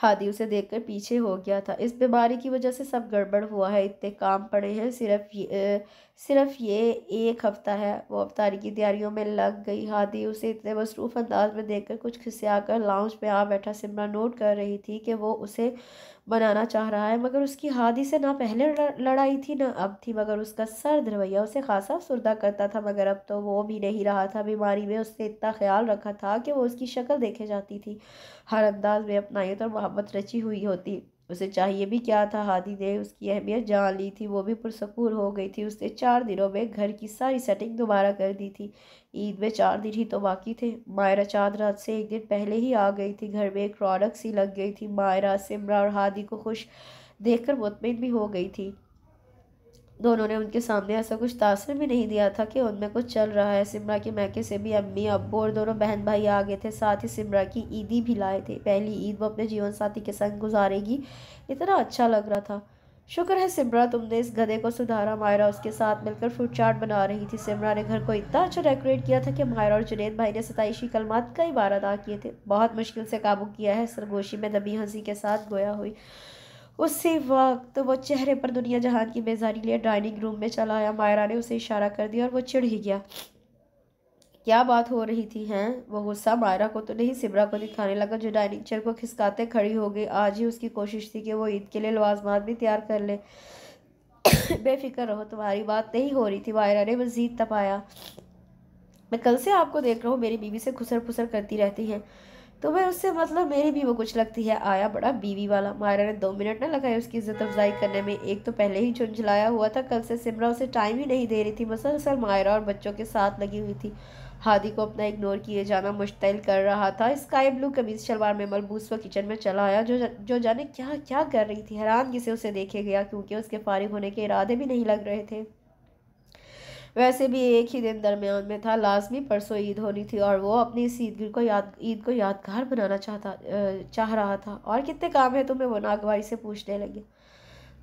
हादी उसे देखकर पीछे हो गया था इस बीमारी की वजह से सब गड़बड़ हुआ है इतने काम पड़े हैं सिर्फ ये सिर्फ ये एक हफ्ता है वो अवतारी की तैयारियों में लग गई हादी उसे इतने मसरूफ़ अंदाज में देखकर कुछ खिसिया कर लाउंज पे आ बैठा सिमरा नोट कर रही थी कि वो उसे बनाना चाह रहा है मगर उसकी हादी से ना पहले लड़ाई थी ना अब थी मगर उसका सर्द रवैया उसे खासा सुरदा करता था मगर अब तो वो भी नहीं रहा था बीमारी में उसने इतना ख्याल रखा था कि वो उसकी शक्ल देखे जाती थी हर अंदाज में अपनाइत और मोहब्बत रची हुई होती उसे चाहिए भी क्या था हादी ने उसकी अहमियत जान ली थी वो भी पुरसकून हो गई थी उसने चार दिनों में घर की सारी सेटिंग दोबारा कर दी थी ईद में चार दिन ही तो बाकी थे मायरा चांद रात से एक दिन पहले ही आ गई थी घर में एक रौनक सी लग गई थी मायरा सिमरा और हादी को खुश देखकर मुतमिन भी हो गई थी दोनों ने उनके सामने ऐसा कुछ तासर भी नहीं दिया था कि उनमें कुछ चल रहा है सिमरा के मैके से भी अम्मी अब्बू और दोनों बहन भाई आ गए थे साथ ही सिमरा की ईदी भी लाए थे पहली ईद वो अपने जीवन साथी के संग गुजारेगी इतना अच्छा लग रहा था शुक्र है सिमरा तुमने इस गधे को सुधारा मायरा उसके साथ मिलकर फ्रूट चाट बना रही थी सिमरा ने घर को इतना अच्छा डेकोरेट किया था कि मायरा और जुनेद भाई ने सताइशी कलमात कई बार अदा किए थे बहुत मुश्किल से काबू किया है सरगोशी में दबी हंसी के साथ गोया हुई उसी वक्त वो चेहरे पर दुनिया जहान की बेजारी लिए डाइनिंग रूम में चला आया मायरा ने उसे इशारा कर दिया और वो चिढ़ ही गया क्या बात हो रही थी हैं वो गुस्सा मायरा को तो नहीं सिमरा को दिखाने लगा जो डाइनिंग चेयर को खिसकाते खड़ी हो गई आज ही उसकी कोशिश थी कि वो ईद के लिए लवाजमात भी तैयार कर ले बेफिक्र रहो तुम्हारी बात नहीं हो रही थी मायरा ने मजीद तपाया मैं कल से आपको देख रहा हूँ मेरी बीवी से खुसर फुसर करती रहती हैं तो मैं उससे मतलब मेरी भी वो कुछ लगती है आया बड़ा बीवी वाला मायरा ने दो मिनट ना लगाए उसकी इज्जत अफजाई करने में एक तो पहले ही झुंझलाया हुआ था कल से सिमरा उसे टाइम ही नहीं दे रही थी मसलसल मायरा और बच्चों के साथ लगी हुई थी हादी को अपना इग्नोर किए जाना मुश्तिल कर रहा था स्काई ब्लू कमीज शलवार में मलबूस व किचन में चला आया जो जो जाने क्या क्या कर रही थी हैरान किसे उसे देखे गया क्योंकि उसके फारिग होने के इरादे भी नहीं लग रहे थे वैसे भी एक ही दिन दरमियान में था लाजमी परसों ईद होनी थी और वो अपनी इस ईदगिर को याद ईद को यादगार बनाना चाहता चाह रहा था और कितने काम है तुम्हें वो नागवारी से पूछने लगे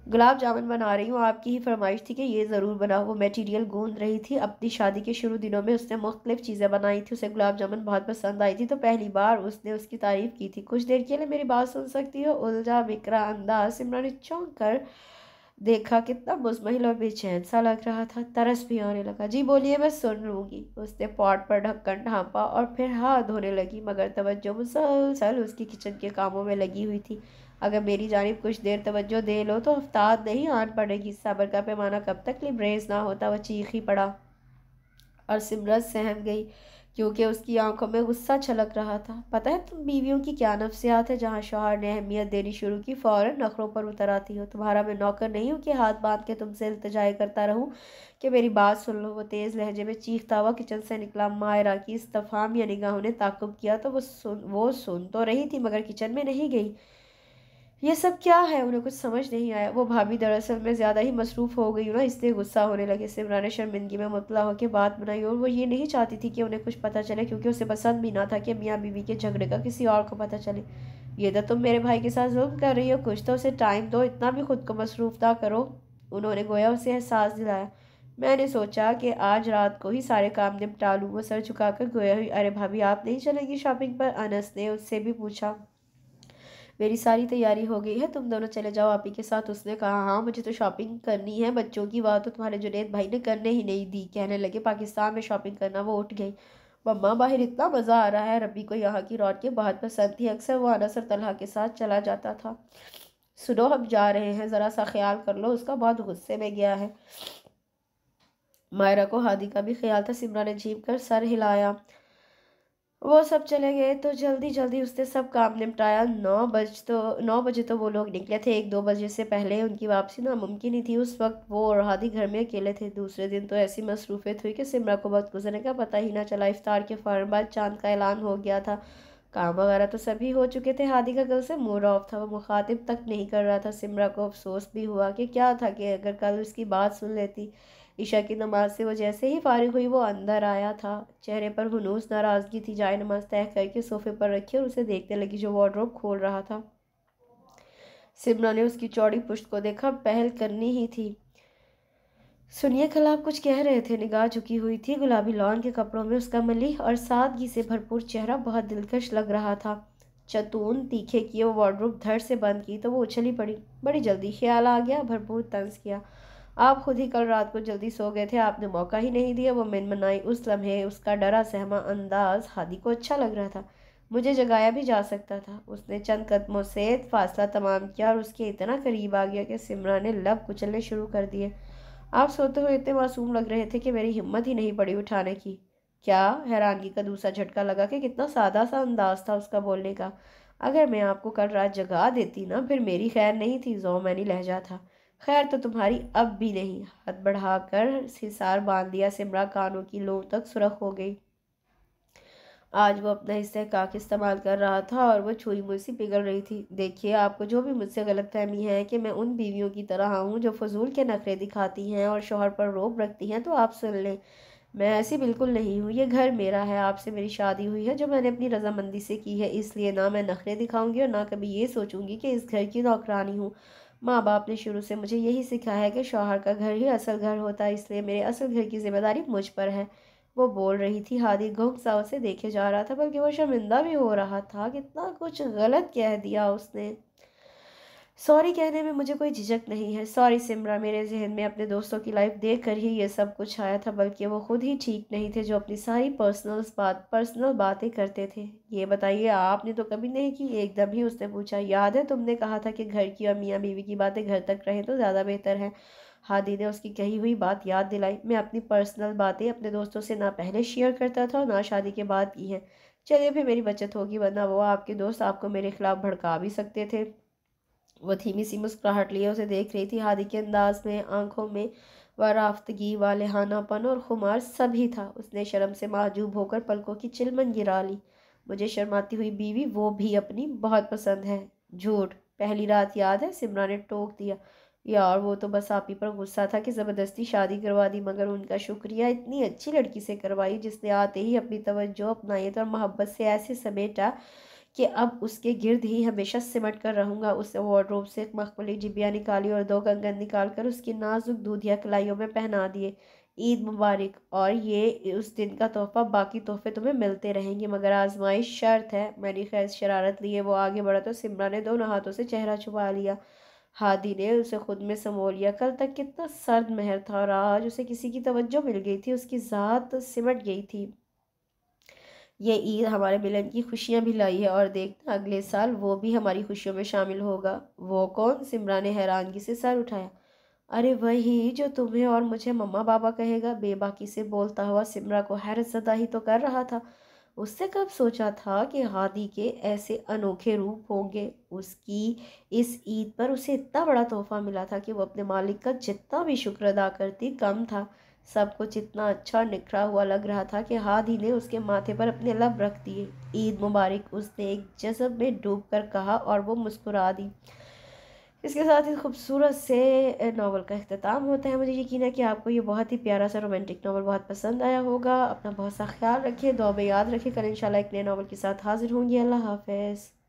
गुलाब जामुन बना रही हूँ आपकी ही फरमाइश थी कि ये ज़रूर बनाओ वो मटेरियल गूंद रही थी अपनी शादी के शुरू दिनों में उसने मुख्तलिफ चीज़ें बनाई थी उसे गुलाब जामुन बहुत पसंद आई थी तो पहली बार उसने उसकी तारीफ़ की थी कुछ देर के लिए मेरी बात सुन सकती हो उलझा बिकरा अंदाज सिमरन चौंक कर देखा कितना मुजमहिल और बेचैन सा लग रहा था तरस भी आने लगा जी बोलिए मैं सुन लूँगी उसने पॉट पर ढक्कन ढांपा और फिर हाथ धोने लगी मगर तवज्जो मुसलसल उसकी किचन के कामों में लगी हुई थी अगर मेरी जानब कुछ देर तवज्जो दे लो तो अफ्ताद नहीं आन पड़ेगी साबर का पैमाना कब तक लिब्रेज ना होता वह चीख ही पड़ा और सिमरत सहम गई क्योंकि उसकी आंखों में गुस्सा छलक रहा था पता है तुम बीवियों की क्या नफसियात है जहाँ शोहर ने अहमियत देनी शुरू की फ़ौर नखरों पर उतर आती हो तुम्हारा मैं नौकर नहीं हूँ कि हाथ बांध के तुमसे इल्तजाई करता रहूँ कि मेरी बात सुन लो वो तेज़ लहजे में चीखता हुआ किचन से निकला मायरा की इस्तफ़ाम या निगाहों ने ताकुब किया तो वो सुन वो सुन तो रही थी मगर किचन में नहीं गई ये सब क्या है उन्हें कुछ समझ नहीं आया वो भाभी दरअसल में ज़्यादा ही मसरूफ़ हो गई ना इसलिए गुस्सा होने लगे सिमरा ने शर्मिंदगी में मुतला होकर बात बनाई और वो ये नहीं चाहती थी कि उन्हें कुछ पता चले क्योंकि उसे पसंद भी ना था कि मियाँ बीवी के झगड़े का किसी और को पता चले ये तो तुम मेरे भाई के साथ जुल्म कर रही हो कुछ तो उसे टाइम दो इतना भी खुद को मसरूफ़ ना करो उन्होंने गोया उसे एहसास दिलाया मैंने सोचा कि आज रात को ही सारे काम निपटा लूँ वो सर झुकाकर गोया हुई अरे भाभी आप नहीं चलेंगी शॉपिंग पर अनस ने उससे भी पूछा मेरी सारी तैयारी हो गई है तुम दोनों चले जाओ आप ही के साथ उसने कहा हाँ मुझे तो शॉपिंग करनी है बच्चों की बात तो तुम्हारे जुनेद भाई ने करने ही नहीं दी कहने लगे पाकिस्तान में शॉपिंग करना वो उठ गई मम्मा बाहर इतना मज़ा आ रहा है रबी को यहाँ की के बहुत पसंद थी अक्सर वो अनसर तलहा के साथ चला जाता था सुनो हम जा रहे हैं ज़रा सा ख्याल कर लो उसका बहुत गुस्से में गया है मायरा को हादी का भी ख्याल था सिमरा ने झीम कर सर हिलाया वो सब चले गए तो जल्दी जल्दी उसने सब काम निपटाया नौ बज तो नौ बजे तो वो लोग निकले थे एक दो बजे से पहले उनकी वापसी ना मुमकिन ही थी उस वक्त वो और हादी घर में अकेले थे दूसरे दिन तो ऐसी मसरूफियत हुई कि सिमरा को बहुत गुजरने का पता ही ना चला इफ्तार के फ़ौरन बाद चांद का ऐलान हो गया था काम वगैरह तो सभी हो चुके थे हादी का कल से मोर ऑफ था वो मुखातिब तक नहीं कर रहा था सिमरा को अफसोस भी हुआ कि क्या था कि अगर कल उसकी बात सुन लेती ईशा की नमाज से वो जैसे ही फारिग हुई वो अंदर आया था चेहरे पर हनूस नाराज़गी थी जाए नमाज तय करके सोफे पर रखी और उसे देखने लगी जो वार्ड्रोब खोल रहा था सिमरा ने उसकी चौड़ी पुश्त को देखा पहल करनी ही थी सुनिए खिलाफ कुछ कह रहे थे निगाह झुकी हुई थी गुलाबी लॉन के कपड़ों में उसका मलिह और सादगी से भरपूर चेहरा बहुत दिलकश लग रहा था चतून तीखे किए वो वार्ड्रोब धड़ से बंद की तो वो उछली पड़ी बड़ी जल्दी ख्याल आ गया भरपूर तंज किया आप खुद ही कल रात को जल्दी सो गए थे आपने मौका ही नहीं दिया वो मनाई उस लम्हे उसका डरा सहमा अंदाज हादी को अच्छा लग रहा था मुझे जगाया भी जा सकता था उसने चंद कदमों से फासला तमाम किया और उसके इतना करीब आ गया कि सिमरा ने लब कुचलने शुरू कर दिए आप सोते हुए इतने मासूम लग रहे थे कि मेरी हिम्मत ही नहीं पड़ी उठाने की क्या हैरानगी का दूसरा झटका लगा कि कितना सादा सा अंदाज था उसका बोलने का अगर मैं आपको कल रात जगा देती ना फिर मेरी खैर नहीं थी जो मैंने लहजा था खैर तो तुम्हारी अब भी नहीं हाथ बढ़ाकर सिसार बांध दिया सिमरा कानों की लो तक सुरख हो गई आज वो अपना हिस्सा काक इस्तेमाल कर रहा था और वो छुरी मुझसे पिघल रही थी देखिए आपको जो भी मुझसे गलत फहमी है कि मैं उन बीवियों की तरह हूँ जो फजूल के नखरे दिखाती हैं और शोहर पर रोब रखती हैं तो आप सुन लें मैं ऐसी बिल्कुल नहीं हूँ ये घर मेरा है आपसे मेरी शादी हुई है जो मैंने अपनी रजामंदी से की है इसलिए ना मैं नखरे दिखाऊंगी और ना कभी ये सोचूंगी कि इस घर की नौकरानी हूँ माँ बाप ने शुरू से मुझे यही सिखा है कि शौहर का घर ही असल घर होता है इसलिए मेरे असल घर की जिम्मेदारी मुझ पर है वो बोल रही थी हादी सा से देखे जा रहा था बल्कि वो शर्मिंदा भी हो रहा था कितना कुछ गलत कह दिया उसने सॉरी कहने में मुझे कोई झिझक नहीं है सॉरी सिमरा मेरे जहन में अपने दोस्तों की लाइफ देख कर ही ये सब कुछ आया था बल्कि वो खुद ही ठीक नहीं थे जो अपनी सारी पर्सनल बात पर्सनल बातें करते थे ये बताइए आपने तो कभी नहीं की एकदम ही उसने पूछा याद है तुमने कहा था कि घर की और मियाँ बीवी की बातें घर तक रहें तो ज़्यादा बेहतर है हादी ने उसकी कही हुई बात याद दिलाई मैं अपनी पर्सनल बातें अपने दोस्तों से ना पहले शेयर करता था और ना शादी के बाद की हैं चलिए फिर मेरी बचत होगी वरना वो आपके दोस्त आपको मेरे खिलाफ़ भड़का भी सकते थे वह धीमी सी मुस्कुराहट लिए उसे देख रही थी हादी के अंदाज में आंखों में वह राफ्तगी वालहानापन और खुमार सभी था उसने शर्म से माजूब होकर पलकों की चिलमन गिरा ली मुझे शर्माती हुई बीवी वो भी अपनी बहुत पसंद है झूठ पहली रात याद है सिमरा ने टोक दिया यार वो तो बस आप ही पर गुस्सा था कि ज़बरदस्ती शादी करवा दी मगर उनका शुक्रिया इतनी अच्छी लड़की से करवाई जिसने आते ही अपनी तवज्जो अपनायत तो और मोहब्बत से ऐसे समेटा कि अब उसके गिर्द ही हमेशा सिमट कर रहूँगा उस वार्ड्रोब से एक मखमली डिबिया निकाली और दो कंगन निकाल कर उसकी नाजुक दूधिया कलाइयों में पहना दिए ईद मुबारक और ये उस दिन का तोहफा बाकी तोहफे तुम्हें मिलते रहेंगे मगर आजमाइश शर्त है मैंने खैर शरारत लिए वो आगे बढ़ा तो सिमरा ने दोनों हाथों से चेहरा छुपा लिया हादी ने उसे खुद में समो लिया कल तक कितना सर्द महर था और आज उसे किसी की तवज्जो मिल गई थी उसकी ज़ात सिमट गई थी ये ईद हमारे मिलन की खुशियाँ भी लाई है और देखना अगले साल वो भी हमारी खुशियों में शामिल होगा वो कौन सिमरा ने हैरानगी से सर उठाया अरे वही जो तुम्हें और मुझे मम्मा बाबा कहेगा बेबाकी से बोलता हुआ सिमरा को हैरत सदा ही तो कर रहा था उससे कब सोचा था कि हादी के ऐसे अनोखे रूप होंगे उसकी इस ईद पर उसे इतना बड़ा तोहफ़ा मिला था कि वो अपने मालिक का जितना भी शुक्र अदा करती कम था सब कुछ इतना अच्छा निखरा हुआ लग रहा था कि हाथ ही ने उसके माथे पर अपने लब रख दिए ईद मुबारक उसने एक जज्ब में डूब कर कहा और वो मुस्कुरा दी इसके साथ ही खूबसूरत से नावल का अख्ताम होता है मुझे यकीन है कि आपको ये बहुत ही प्यारा सा रोमांटिक नावल बहुत पसंद आया होगा अपना बहुत सा ख्याल रखिए दुआ याद रखिए कल इंशाल्लाह एक नए नावल के साथ हाजिर होंगी अल्लाह हाफिज़